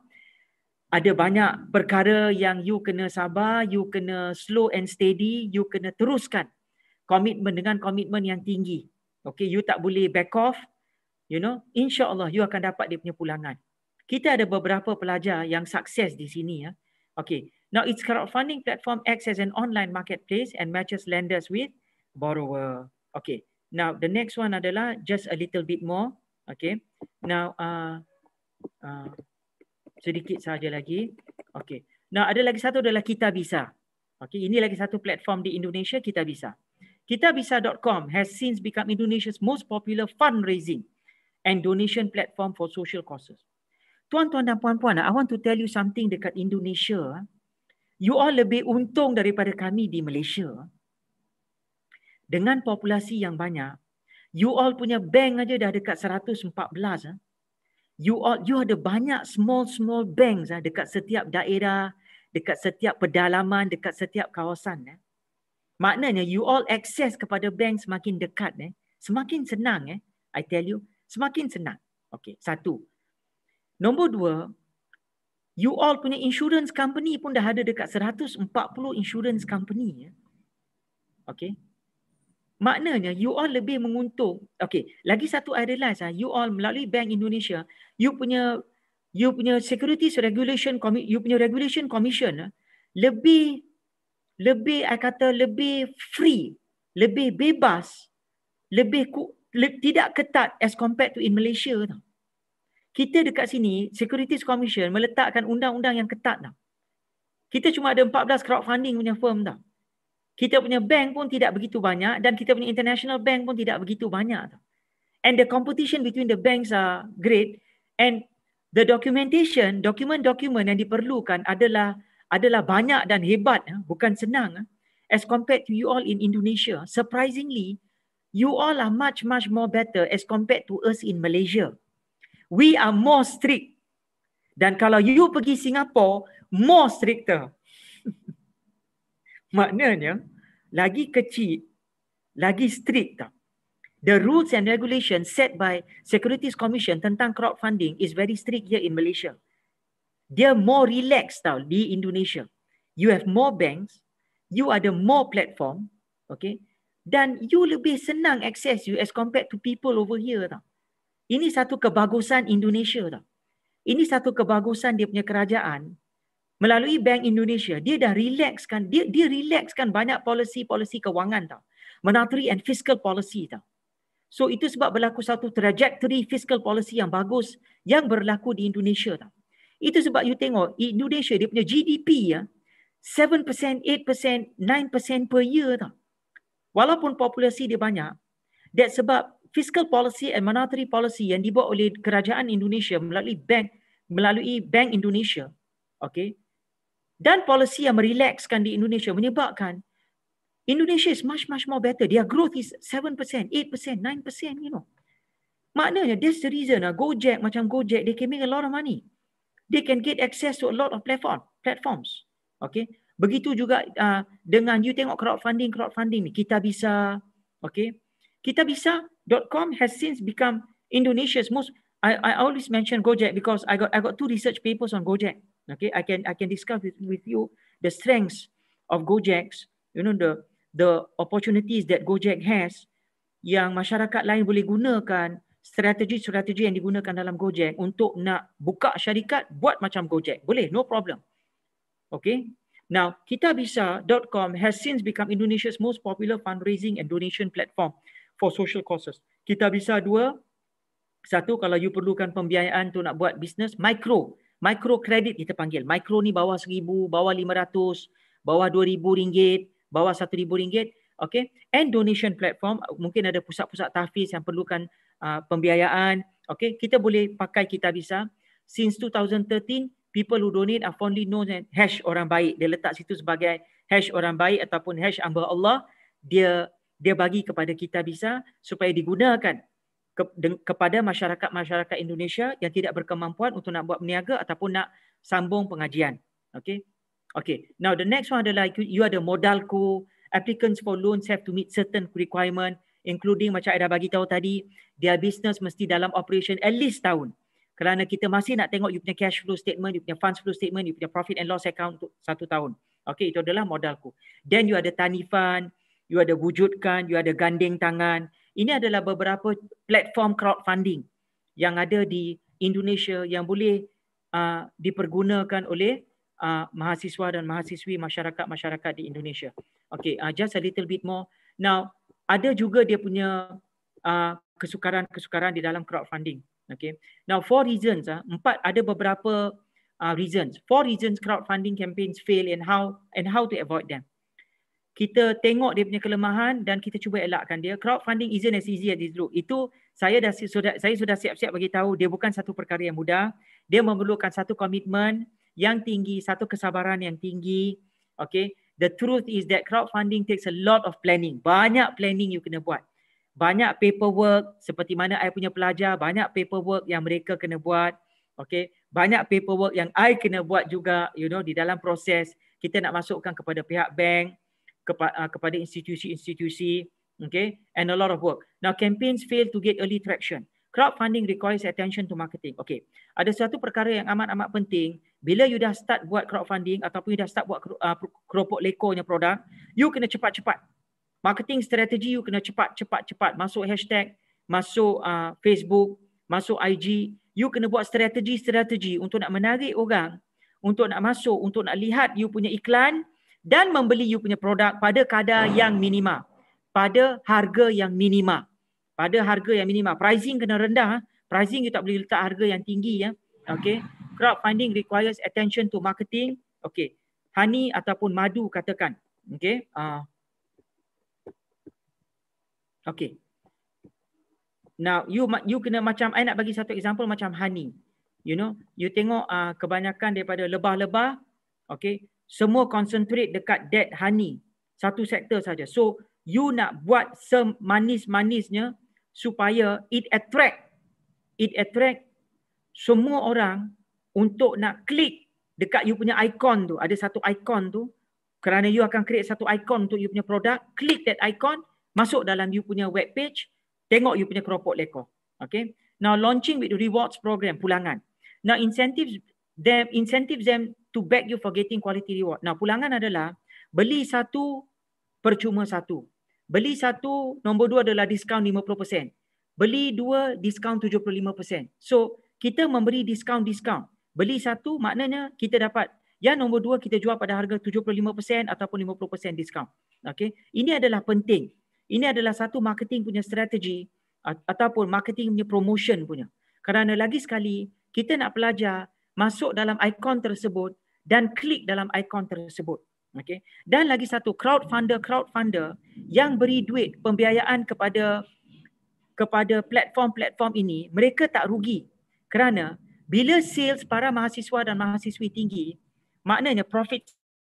ada banyak perkara yang you kena sabar, you kena slow and steady, you kena teruskan komitmen dengan komitmen yang tinggi. Okay, you tak boleh back off. You know, insya Allah you akan dapat dia punya pulangan. Kita ada beberapa pelajar yang sukses di sini ya. Okay, now its crowdfunding platform acts as an online marketplace and matches lenders with borrower. Okay, now the next one adalah just a little bit more. Okay, now uh, uh, sedikit saja lagi. Okay, now ada lagi satu adalah kita bisa. Okay, ini lagi satu platform di Indonesia kita bisa. Kitabisa.com has since become Indonesia's most popular fundraising and donation platform for social causes. Tuan-tuan dan puan-puan, I want to tell you something dekat Indonesia. You all lebih untung daripada kami di Malaysia. Dengan populasi yang banyak, you all punya bank aja dah dekat 114. Ah. You all you ada banyak small-small banks ah, dekat setiap daerah, dekat setiap pedalaman, dekat setiap kawasan. Dekat ah. setiap kawasan Maknanya you all access kepada bank semakin dekat eh. Semakin senang eh. I tell you, semakin senang. Okay, satu. Nombor dua, you all punya insurance company pun dah ada dekat 140 insurance company. ya. Eh. Okay. Maknanya you all lebih menguntung. Okay, lagi satu I realize, ah, you all melalui Bank Indonesia, you punya you punya securities regulation you punya regulation commission lah, lebih lebih saya kata lebih free, lebih bebas, lebih ku, le, tidak ketat as compared to in Malaysia tau. Kita dekat sini, Securities Commission meletakkan undang-undang yang ketat tau. Kita cuma ada 14 crowdfunding punya firm tau. Kita punya bank pun tidak begitu banyak dan kita punya international bank pun tidak begitu banyak tau. And the competition between the banks are great and the documentation, document-document yang diperlukan adalah adalah banyak dan hebat ah, bukan senang ah, as compared to you all in Indonesia surprisingly you all are much much more better as compared to us in Malaysia we are more strict dan kalau you pergi Singapore more stricter maknanya lagi kecil lagi strict tak ah. the rules and regulations set by securities commission tentang crowdfunding is very strict here in Malaysia dia more relax tau di Indonesia. You have more banks, you are the more platform, okay? Dan you lebih senang access you as compared to people over here tau. Ini satu kebagusan Indonesia tau. Ini satu kebagusan dia punya kerajaan melalui Bank Indonesia. Dia dah relaxkan, dia dia relaxkan banyak polisi-polisi kewangan tau. Monetary and fiscal policy tau. So itu sebab berlaku satu trajectory fiscal policy yang bagus yang berlaku di Indonesia tau. Itu sebab you tengok Indonesia dia punya GDP ya 7%, 8%, 9% per year tau. Walaupun populasi dia banyak, that sebab fiscal policy and monetary policy yang dibuat oleh kerajaan Indonesia melalui bank melalui Bank Indonesia. Okay. Dan policy yang merelaxkan di Indonesia menyebabkan Indonesia is much much more better. Their growth is 7%, 8%, 9%, you know. Maknanya that's the reason ah Gojek macam Gojek they can make a lot of money they can get access to a lot of platform platforms. Okay. Begitu juga uh, dengan you tengok crowdfunding crowdfunding ni kita bisa okay kita bisa.com has since become Indonesia's most I I always mention Gojek because I got I got two research papers on Gojek. Okay, I can I can discuss with, with you the strengths of Gojek's you know the the opportunities that Gojek has yang masyarakat lain boleh gunakan strategi-strategi yang digunakan dalam Gojek untuk nak buka syarikat buat macam Gojek. Boleh, no problem. Okay. Now, kitabisa.com has since become Indonesia's most popular fundraising and donation platform for social causes. KitaBisa bisa dua. Satu, kalau you perlukan pembiayaan tu nak buat bisnes, micro. Micro credit kita panggil. Micro ni bawah seribu, bawah lima ratus, bawah dua ribu ringgit, bawah satu ribu ringgit. Okay. And donation platform, mungkin ada pusat-pusat tahfiz yang perlukan Ah, pembiayaan. Okay, kita boleh pakai kita bisa. Since 2013, people who donate are fondly known as hash orang baik. Dia letak situ sebagai hash orang baik ataupun hash amba Allah. Dia dia bagi kepada kita bisa supaya digunakan kepada masyarakat-masyarakat Indonesia yang tidak berkemampuan untuk nak buat peniaga ataupun nak sambung pengajian. Okay. Okay. Now the next one adalah you are the modalku. Applicants for loans have to meet certain requirement including macam saya dah bagi tahu tadi dia business mesti dalam operation at least tahun kerana kita masih nak tengok you punya cash flow statement you punya funds flow statement you punya profit and loss account untuk satu tahun okay itu adalah modalku then you ada tanifan you ada wujudkan you ada ganding tangan ini adalah beberapa platform crowdfunding yang ada di Indonesia yang boleh uh, dipergunakan oleh uh, mahasiswa dan mahasiswi masyarakat-masyarakat di Indonesia. Okay, uh, just a little bit more. Now, ada juga dia punya uh, kesukaran-kesukaran di dalam crowdfunding. Okay. Now four reasons. Uh, empat ada beberapa uh, reasons. Four reasons crowdfunding campaigns fail and how and how to avoid them. Kita tengok dia punya kelemahan dan kita cuba elakkan dia. Crowdfunding isn't as easy as it looks. Itu saya dah sudah saya sudah siap-siap bagi tahu dia bukan satu perkara yang mudah. Dia memerlukan satu komitmen yang tinggi, satu kesabaran yang tinggi. Okay. The truth is that crowdfunding takes a lot of planning. Banyak planning you kena buat. Banyak paperwork seperti mana I punya pelajar, banyak paperwork yang mereka kena buat. Okay. Banyak paperwork yang I kena buat juga, you know, di dalam proses kita nak masukkan kepada pihak bank, kepa- uh, kepada institusi-institusi, okay, and a lot of work. Now, campaigns fail to get early traction crowdfunding requires attention to marketing. Okay. Ada satu perkara yang amat-amat penting. Bila you dah start buat crowdfunding ataupun you dah start buat uh, keropok lekornya produk, you kena cepat-cepat. Marketing strategi you kena cepat-cepat-cepat. Masuk hashtag, masuk uh, Facebook, masuk IG. You kena buat strategi-strategi untuk nak menarik orang, untuk nak masuk, untuk nak lihat you punya iklan dan membeli you punya produk pada kadar yang minima. Pada harga yang minima pada harga yang minimal. Pricing kena rendah. Ha. Pricing you tak boleh letak harga yang tinggi ya. Okay. Crowdfunding requires attention to marketing. Okay. Honey ataupun madu katakan. Okay. Uh. Okay. Now you you kena macam, I nak bagi satu example macam honey. You know, you tengok uh, kebanyakan daripada lebah-lebah. Okay. Semua concentrate dekat dead honey. Satu sektor saja. So you nak buat semanis-manisnya supaya it attract it attract semua orang untuk nak klik dekat you punya icon tu ada satu icon tu kerana you akan create satu icon untuk you punya produk klik that icon masuk dalam you punya web page tengok you punya keropok lekor okay now launching with rewards program pulangan now incentives them incentives them to back you for getting quality reward now pulangan adalah beli satu percuma satu Beli satu, nombor dua adalah diskaun 50%. Beli dua, diskaun 75%. So, kita memberi diskaun-diskaun. Beli satu, maknanya kita dapat yang nombor dua kita jual pada harga 75% ataupun 50% diskaun. Okay. Ini adalah penting. Ini adalah satu marketing punya strategi ataupun marketing punya promotion punya. Kerana lagi sekali, kita nak pelajar masuk dalam ikon tersebut dan klik dalam ikon tersebut. Okay. Dan lagi satu crowdfunder crowdfunder yang beri duit pembiayaan kepada kepada platform-platform ini, mereka tak rugi kerana bila sales para mahasiswa dan mahasiswi tinggi, maknanya profit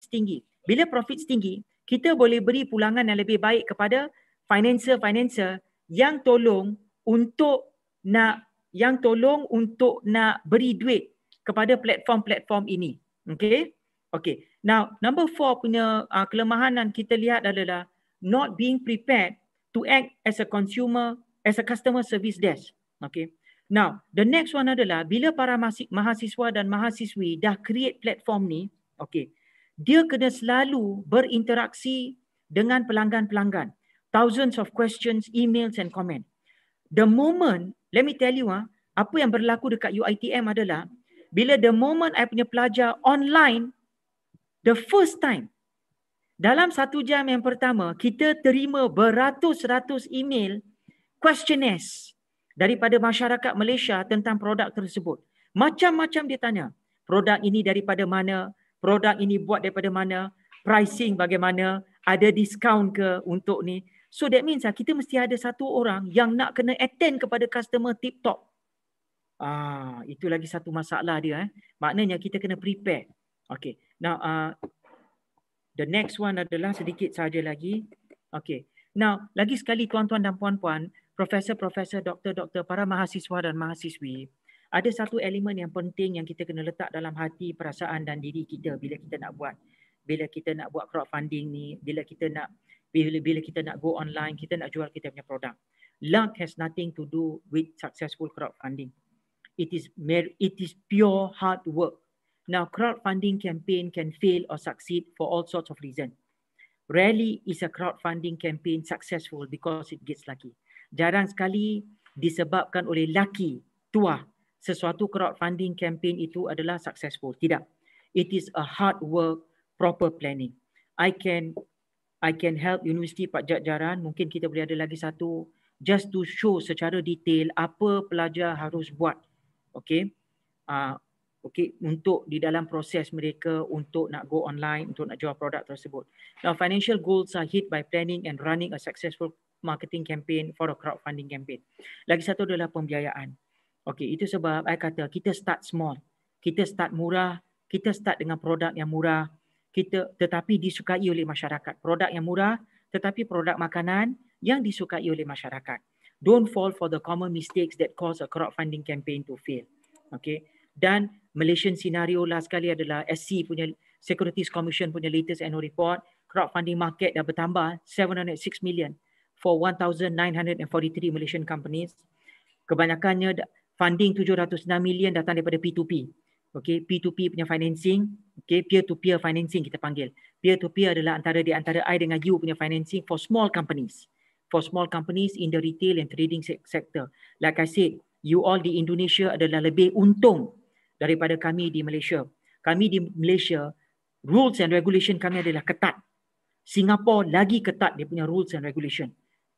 tinggi. Bila profit tinggi, kita boleh beri pulangan yang lebih baik kepada financer-financer yang tolong untuk nak yang tolong untuk nak beri duit kepada platform-platform ini. Okay? Okay. Now, number four punya uh, kelemahan yang kita lihat adalah not being prepared to act as a consumer, as a customer service desk. Okay. Now, the next one adalah bila para mahasiswa dan mahasiswi dah create platform ni, okay, dia kena selalu berinteraksi dengan pelanggan-pelanggan. Thousands of questions, emails and comment. The moment, let me tell you, ah, apa yang berlaku dekat UITM adalah bila the moment I punya pelajar online the first time dalam satu jam yang pertama kita terima beratus-ratus email questionnaires daripada masyarakat Malaysia tentang produk tersebut. Macam-macam dia tanya. Produk ini daripada mana? Produk ini buat daripada mana? Pricing bagaimana? Ada diskaun ke untuk ni? So that means ah, kita mesti ada satu orang yang nak kena attend kepada customer tip top. Ah, itu lagi satu masalah dia eh. Maknanya kita kena prepare. Okay. Now, uh, the next one adalah sedikit saja lagi. Okay. Now, lagi sekali tuan-tuan dan puan-puan, profesor-profesor, doktor-doktor, para mahasiswa dan mahasiswi, ada satu elemen yang penting yang kita kena letak dalam hati, perasaan dan diri kita bila kita nak buat. Bila kita nak buat crowdfunding ni, bila kita nak bila, bila kita nak go online, kita nak jual kita punya produk. Luck has nothing to do with successful crowdfunding. It is mer- it is pure hard work. Now, crowdfunding campaign can fail or succeed for all sorts of reasons. Rarely is a crowdfunding campaign successful because it gets lucky. Jarang sekali disebabkan oleh lucky, tua, sesuatu crowdfunding campaign itu adalah successful. Tidak. It is a hard work, proper planning. I can I can help Universiti Pak Jaran, mungkin kita boleh ada lagi satu, just to show secara detail apa pelajar harus buat. Okay. Uh, okay, untuk di dalam proses mereka untuk nak go online, untuk nak jual produk tersebut. Now, financial goals are hit by planning and running a successful marketing campaign for a crowdfunding campaign. Lagi satu adalah pembiayaan. Okay, itu sebab saya kata kita start small, kita start murah, kita start dengan produk yang murah, kita tetapi disukai oleh masyarakat. Produk yang murah tetapi produk makanan yang disukai oleh masyarakat. Don't fall for the common mistakes that cause a crowdfunding campaign to fail. Okay dan Malaysian scenario last kali adalah SC punya Securities Commission punya latest annual report crowdfunding market dah bertambah 706 million for 1943 Malaysian companies kebanyakannya funding 706 million datang daripada P2P okey P2P punya financing okey peer to peer financing kita panggil peer to peer adalah antara di antara I dengan you punya financing for small companies for small companies in the retail and trading sector like i said you all di Indonesia adalah lebih untung daripada kami di Malaysia. Kami di Malaysia, rules and regulation kami adalah ketat. Singapore lagi ketat dia punya rules and regulation.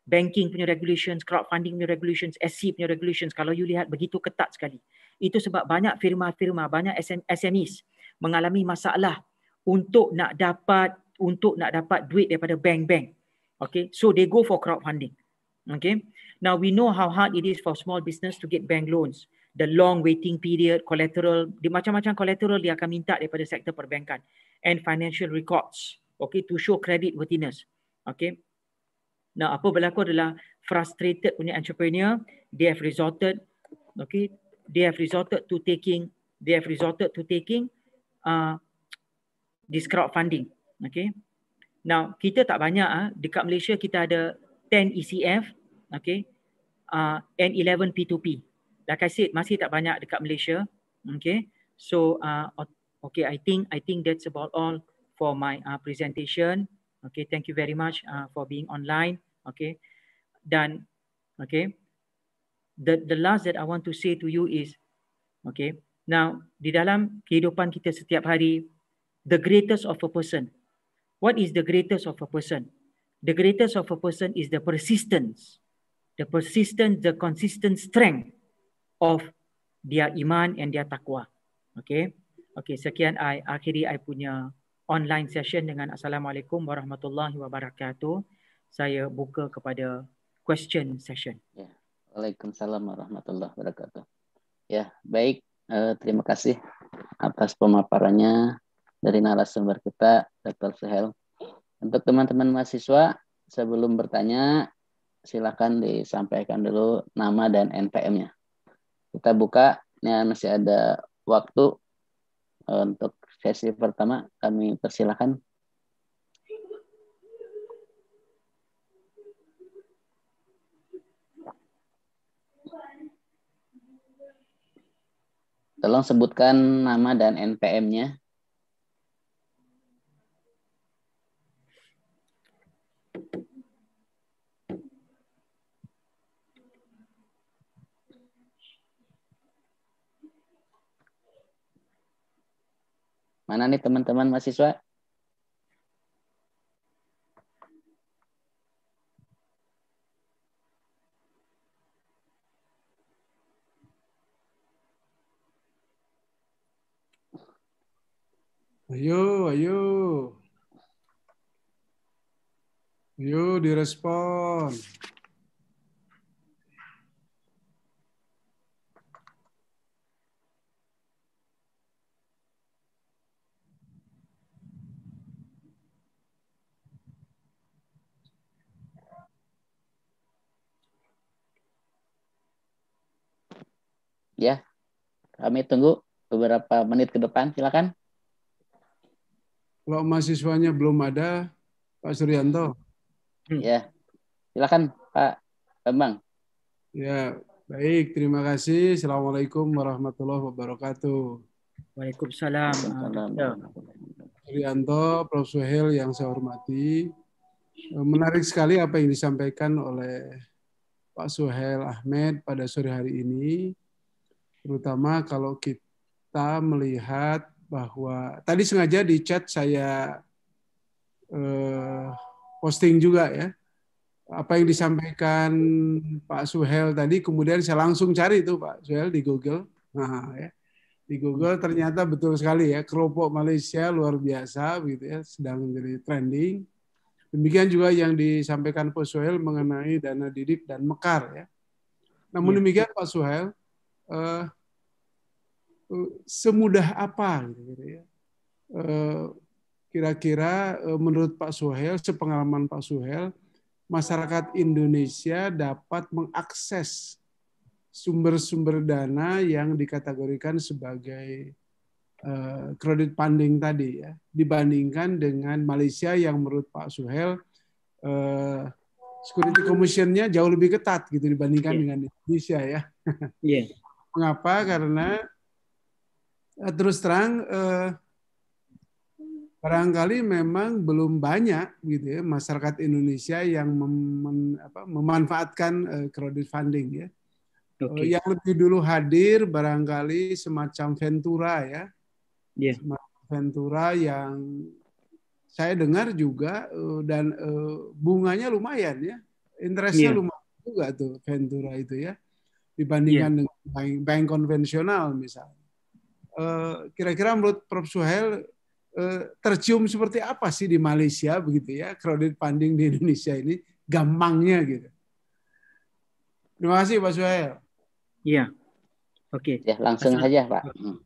Banking punya regulations, crowdfunding punya regulations, SC punya regulations. Kalau you lihat begitu ketat sekali. Itu sebab banyak firma-firma, banyak SMEs mengalami masalah untuk nak dapat untuk nak dapat duit daripada bank-bank. Okay, so they go for crowdfunding. Okay, now we know how hard it is for small business to get bank loans the long waiting period, collateral, di macam-macam collateral dia akan minta daripada sektor perbankan and financial records, okay, to show credit worthiness, okay. Now apa berlaku adalah frustrated punya entrepreneur, they have resorted, okay, they have resorted to taking, they have resorted to taking uh, this crowdfunding, okay. Now, kita tak banyak, ah, ha? dekat Malaysia kita ada 10 ECF, okay, uh, and 11 P2P, like I said, masih tak banyak dekat Malaysia. Okay. So, uh, okay, I think I think that's about all for my uh, presentation. Okay, thank you very much uh, for being online. Okay. Dan, okay. The, the last that I want to say to you is, okay, now, di dalam kehidupan kita setiap hari, the greatest of a person. What is the greatest of a person? The greatest of a person is the persistence. The persistence, the consistent strength of their iman and dia takwa. Okay. Okay, sekian I akhiri I punya online session dengan Assalamualaikum Warahmatullahi Wabarakatuh. Saya buka kepada question session. Ya. Waalaikumsalam Warahmatullahi Wabarakatuh. Ya, baik. Uh, terima kasih atas pemaparannya dari narasumber kita, Dr. Suhel. Untuk teman-teman mahasiswa, sebelum bertanya, silakan disampaikan dulu nama dan NPM-nya. Kita buka, ya masih ada waktu eh, untuk sesi pertama. Kami persilahkan. Tolong sebutkan nama dan NPM-nya. Mana nih teman-teman mahasiswa? Ayo, ayo. Ayo direspon. ya kami tunggu beberapa menit ke depan silakan kalau mahasiswanya belum ada Pak Suryanto hmm. ya silakan Pak Bambang ya baik terima kasih assalamualaikum warahmatullahi wabarakatuh Waalaikumsalam ya. Suryanto Prof Suhel yang saya hormati eh, menarik sekali apa yang disampaikan oleh Pak Suhel Ahmed pada sore hari ini Terutama kalau kita melihat bahwa tadi sengaja di chat saya eh, posting juga ya apa yang disampaikan Pak Suhel tadi kemudian saya langsung cari itu Pak Suhel di Google nah ya di Google ternyata betul sekali ya keropok Malaysia luar biasa gitu ya sedang menjadi trending demikian juga yang disampaikan Pak Suhel mengenai dana didik dan mekar ya namun ya. demikian Pak Suhel Eh, eh, semudah apa gitu, gitu ya. eh, kira-kira menurut Pak Suhel, sepengalaman Pak Suhel, masyarakat Indonesia dapat mengakses sumber-sumber dana yang dikategorikan sebagai kredit uh, tadi ya dibandingkan dengan Malaysia yang menurut Pak Suhel uh, security nya jauh lebih ketat gitu dibandingkan yeah. dengan Indonesia ya. Iya. yeah. Mengapa? Karena eh, terus terang eh, barangkali memang belum banyak gitu ya masyarakat Indonesia yang mem, apa, memanfaatkan eh, crowdfunding ya. Eh, okay. Yang lebih dulu hadir barangkali semacam Ventura ya. Yeah. Semacam Ventura yang saya dengar juga eh, dan bunganya lumayan ya. Interestnya yeah. lumayan juga tuh Ventura itu ya dibandingkan yeah. dengan bank, bank konvensional misalnya. Eh, kira-kira menurut Prof. Suhail eh, tercium seperti apa sih di Malaysia begitu ya kredit funding di Indonesia ini gampangnya gitu. Terima kasih Pak Suhail. Iya. Oke. Okay. Ya, langsung saja Pak. Hmm.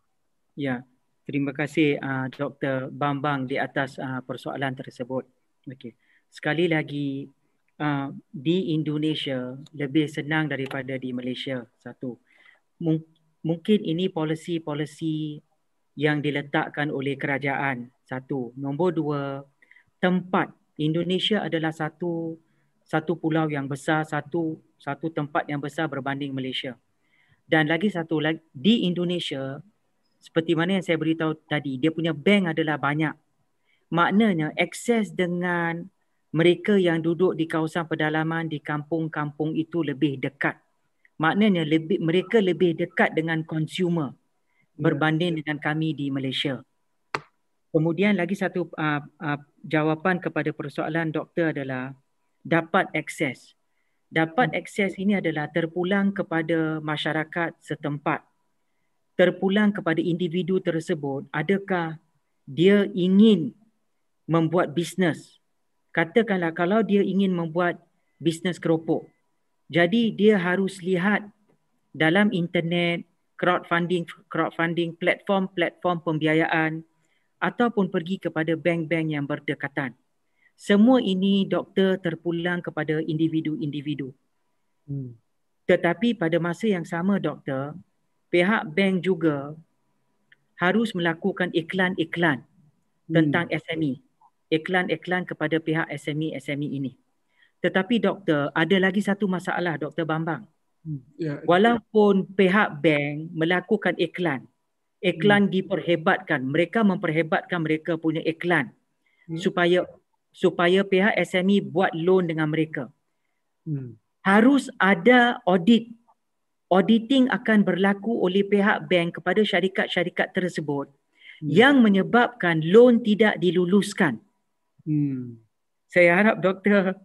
Ya. Terima kasih uh, ah, Dr. Bambang di atas uh, persoalan tersebut. Okey. Sekali lagi uh, di Indonesia lebih senang daripada di Malaysia satu Mung- mungkin ini polisi-polisi yang diletakkan oleh kerajaan satu nombor dua tempat Indonesia adalah satu satu pulau yang besar satu satu tempat yang besar berbanding Malaysia dan lagi satu lagi di Indonesia seperti mana yang saya beritahu tadi dia punya bank adalah banyak maknanya akses dengan mereka yang duduk di kawasan pedalaman di kampung-kampung itu lebih dekat. Maknanya lebih mereka lebih dekat dengan consumer berbanding ya. dengan kami di Malaysia. Kemudian lagi satu uh, uh, jawapan kepada persoalan doktor adalah dapat akses. Dapat hmm. akses ini adalah terpulang kepada masyarakat setempat. Terpulang kepada individu tersebut, adakah dia ingin membuat bisnes katakanlah kalau dia ingin membuat bisnes keropok jadi dia harus lihat dalam internet crowdfunding crowdfunding platform platform pembiayaan ataupun pergi kepada bank-bank yang berdekatan semua ini doktor terpulang kepada individu-individu hmm. tetapi pada masa yang sama doktor pihak bank juga harus melakukan iklan-iklan hmm. tentang SME iklan-iklan kepada pihak SME-SME e ini. Tetapi doktor, ada lagi satu masalah doktor Bambang. Hmm, ya, Walaupun pihak bank melakukan iklan, iklan yeah. Hmm. diperhebatkan, mereka memperhebatkan mereka punya iklan yeah. Hmm. supaya supaya pihak SME buat loan dengan mereka. Yeah. Harus ada audit. Auditing akan berlaku oleh pihak bank kepada syarikat-syarikat tersebut yeah. yang menyebabkan loan tidak diluluskan. Hmm. Saya harap doktor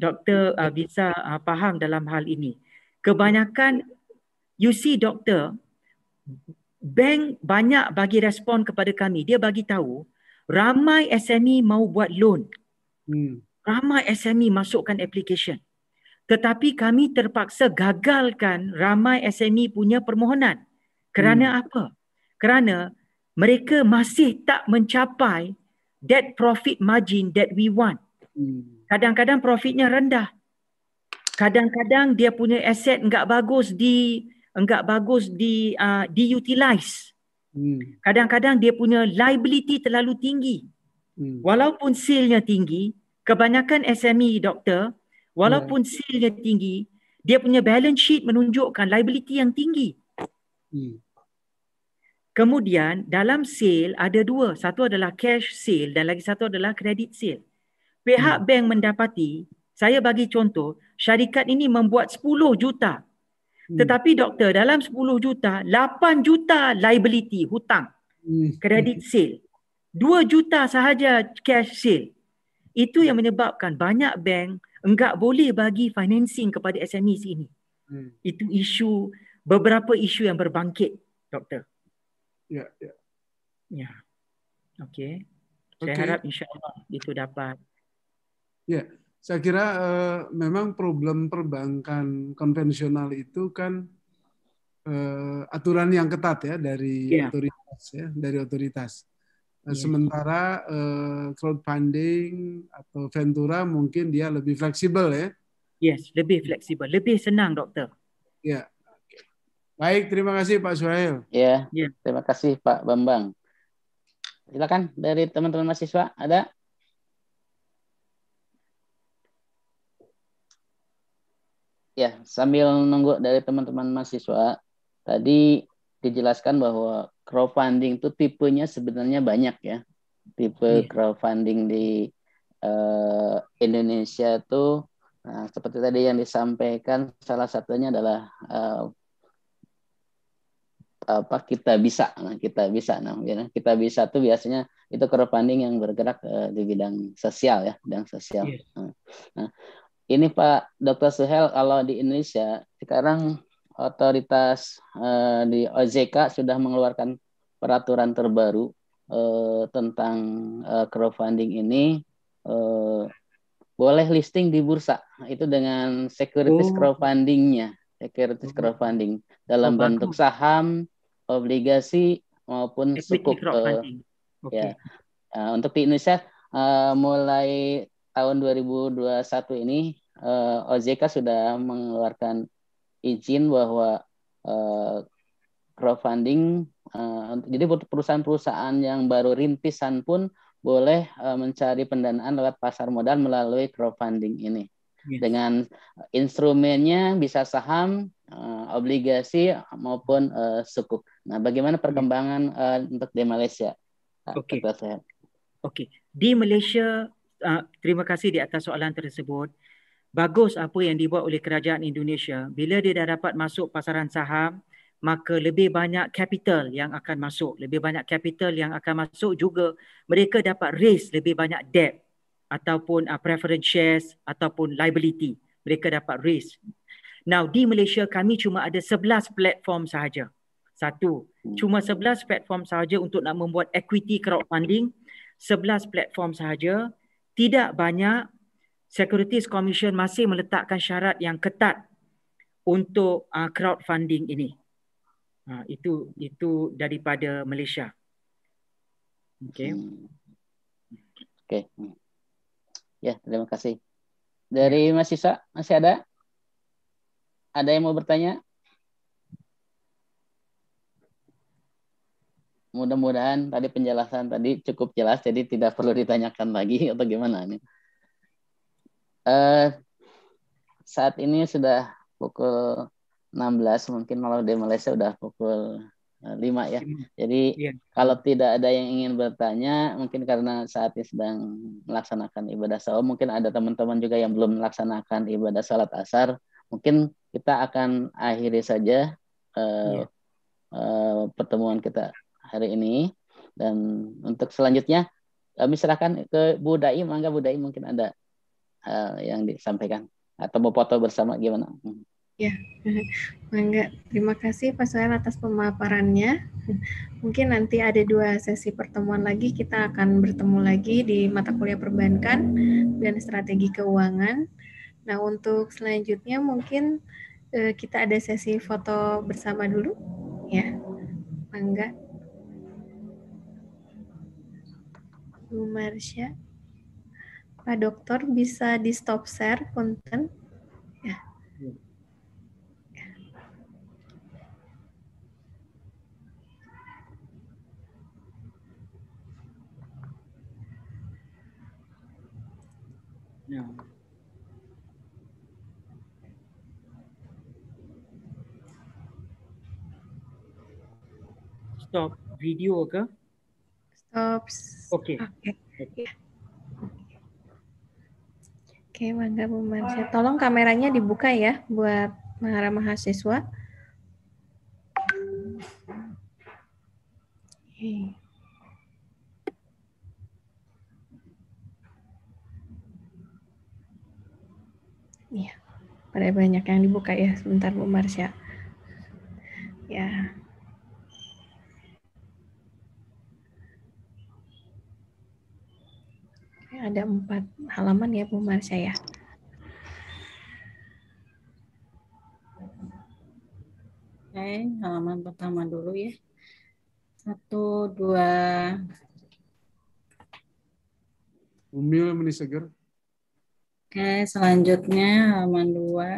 doktor uh, bisa uh, faham dalam hal ini. Kebanyakan you see doktor bank banyak bagi respon kepada kami. Dia bagi tahu ramai SME mau buat loan. Hmm. Ramai SME masukkan application. Tetapi kami terpaksa gagalkan ramai SME punya permohonan. Kerana hmm. apa? Kerana mereka masih tak mencapai that profit margin that we want. Hmm. Kadang-kadang profitnya rendah. Kadang-kadang dia punya aset enggak bagus di enggak bagus di uh, di utilize. Hmm. Kadang-kadang dia punya liability terlalu tinggi. Hmm. Walaupun sale-nya tinggi, kebanyakan SME doktor, walaupun ya. sale-nya tinggi, dia punya balance sheet menunjukkan liability yang tinggi. Kemudian dalam sale ada dua, satu adalah cash sale dan lagi satu adalah credit sale. Pihak hmm. bank mendapati, saya bagi contoh, syarikat ini membuat 10 juta. Hmm. Tetapi doktor dalam 10 juta, 8 juta liability hutang. Hmm. Credit hmm. sale. 2 juta sahaja cash sale. Itu yang menyebabkan banyak bank enggak boleh bagi financing kepada SMEs ini. Hmm. Itu isu beberapa isu yang berbangkit, doktor. Ya, ya. Ya. Oke. Saya harap insya Allah itu dapat. Ya, saya kira uh, memang problem perbankan konvensional itu kan uh, aturan yang ketat ya dari ya. otoritas ya, dari otoritas. Eh, ya. Sementara uh, crowdfunding atau Ventura mungkin dia lebih fleksibel ya. Yes, lebih fleksibel, lebih senang dokter. Ya, Baik, terima kasih Pak Suhail. Ya, ya. terima kasih Pak Bambang. Silakan dari teman-teman mahasiswa ada? Ya, sambil nunggu dari teman-teman mahasiswa, tadi dijelaskan bahwa crowdfunding itu tipenya sebenarnya banyak ya. Tipe ya. crowdfunding di uh, Indonesia itu nah, seperti tadi yang disampaikan salah satunya adalah uh, apa kita bisa nah kita bisa nah, ya, nah kita bisa tuh biasanya itu crowdfunding yang bergerak uh, di bidang sosial ya bidang sosial yeah. Iya. nah, ini Pak Dr. Suhel kalau di Indonesia sekarang otoritas uh, di OJK sudah mengeluarkan peraturan terbaru uh, tentang uh, crowdfunding ini uh, boleh listing di bursa itu dengan securities oh. crowdfundingnya securities hmm. crowdfunding dalam oh, bentuk saham obligasi maupun sukuk. Uh, eh, okay. ya. Uh, untuk di Indonesia uh, eh, mulai tahun 2021 ini uh, eh, OJK sudah mengeluarkan izin bahwa uh, crowdfunding uh, jadi perusahaan-perusahaan yang baru rintisan pun boleh uh, mencari pendanaan lewat pasar modal melalui crowdfunding ini yes. dengan instrumennya bisa saham, uh, obligasi maupun uh, sukuk. Nah, bagaimana hmm. perkembangan uh, untuk di Malaysia? Okey. Okey. Okay. Di Malaysia, uh, terima kasih di atas soalan tersebut. Bagus apa yang dibuat oleh kerajaan Indonesia. Bila dia dah dapat masuk pasaran saham, maka lebih banyak capital yang akan masuk. Lebih banyak capital yang akan masuk juga mereka dapat raise lebih banyak debt ataupun uh, preference shares ataupun liability. Mereka dapat raise. Now di Malaysia kami cuma ada 11 platform sahaja. Satu, hmm. cuma 11 platform sahaja untuk nak membuat equity crowdfunding, 11 platform sahaja, tidak banyak Securities Commission masih meletakkan syarat yang ketat untuk uh, crowdfunding ini. Uh, itu itu daripada Malaysia. Okey. Okay. Ya, yeah, terima kasih. Dari mahasiswa masih ada? Ada yang mau bertanya? mudah-mudahan tadi penjelasan tadi cukup jelas jadi tidak perlu ditanyakan lagi atau gimana ini uh, eh, saat ini sudah pukul 16 mungkin malam di Malaysia sudah pukul 5 eh, ya jadi iya. kalau tidak ada yang ingin bertanya mungkin karena saat ini sedang melaksanakan ibadah sholat mungkin ada teman-teman juga yang belum melaksanakan ibadah salat asar mungkin kita akan akhiri saja uh, uh, pertemuan kita hari ini dan untuk selanjutnya kami serahkan ke Bu Dai, mangga Bu Dai mungkin ada uh, yang disampaikan atau mau foto bersama gimana? Hmm. Ya, mangga. Terima kasih Pak Soel atas pemaparannya. Mungkin nanti ada dua sesi pertemuan lagi. Kita akan bertemu lagi di mata kuliah perbankan dan strategi keuangan. Nah, untuk selanjutnya mungkin eh, kita ada sesi foto bersama dulu. Ya, mangga. Bu Marsha, Pak Dokter bisa di stop share konten? Ya. Ya. Stop video, okay? Ops. Oke. Oke, okay. Bu Marsha. Ah. Tolong kameranya dibuka ya buat para mahasiswa. Okay. Iya, pada banyak yang dibuka ya. Sebentar Bu Marsha. Ya. ada empat halaman ya Bu Marsha ya. Oke, halaman pertama dulu ya. Satu, dua. Umi meni seger. Oke, selanjutnya halaman dua.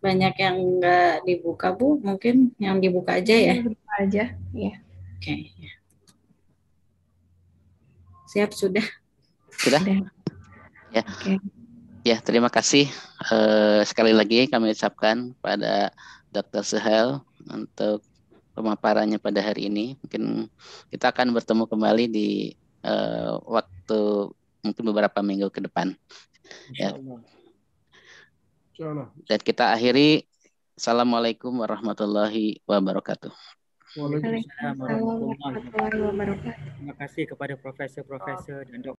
banyak yang nggak dibuka bu mungkin yang dibuka aja ya dibuka aja ya oke okay. Iya. siap sudah sudah ya okay. ya terima kasih eh, sekali lagi kami ucapkan pada Dr. sehel untuk pemaparannya pada hari ini mungkin kita akan bertemu kembali di eh, waktu mungkin beberapa minggu ke depan ya dan kita akhiri. Assalamualaikum warahmatullahi wabarakatuh. Waalaikumsalam warahmatullahi wabarakatuh. Terima kasih kepada profesor-profesor dan dokter.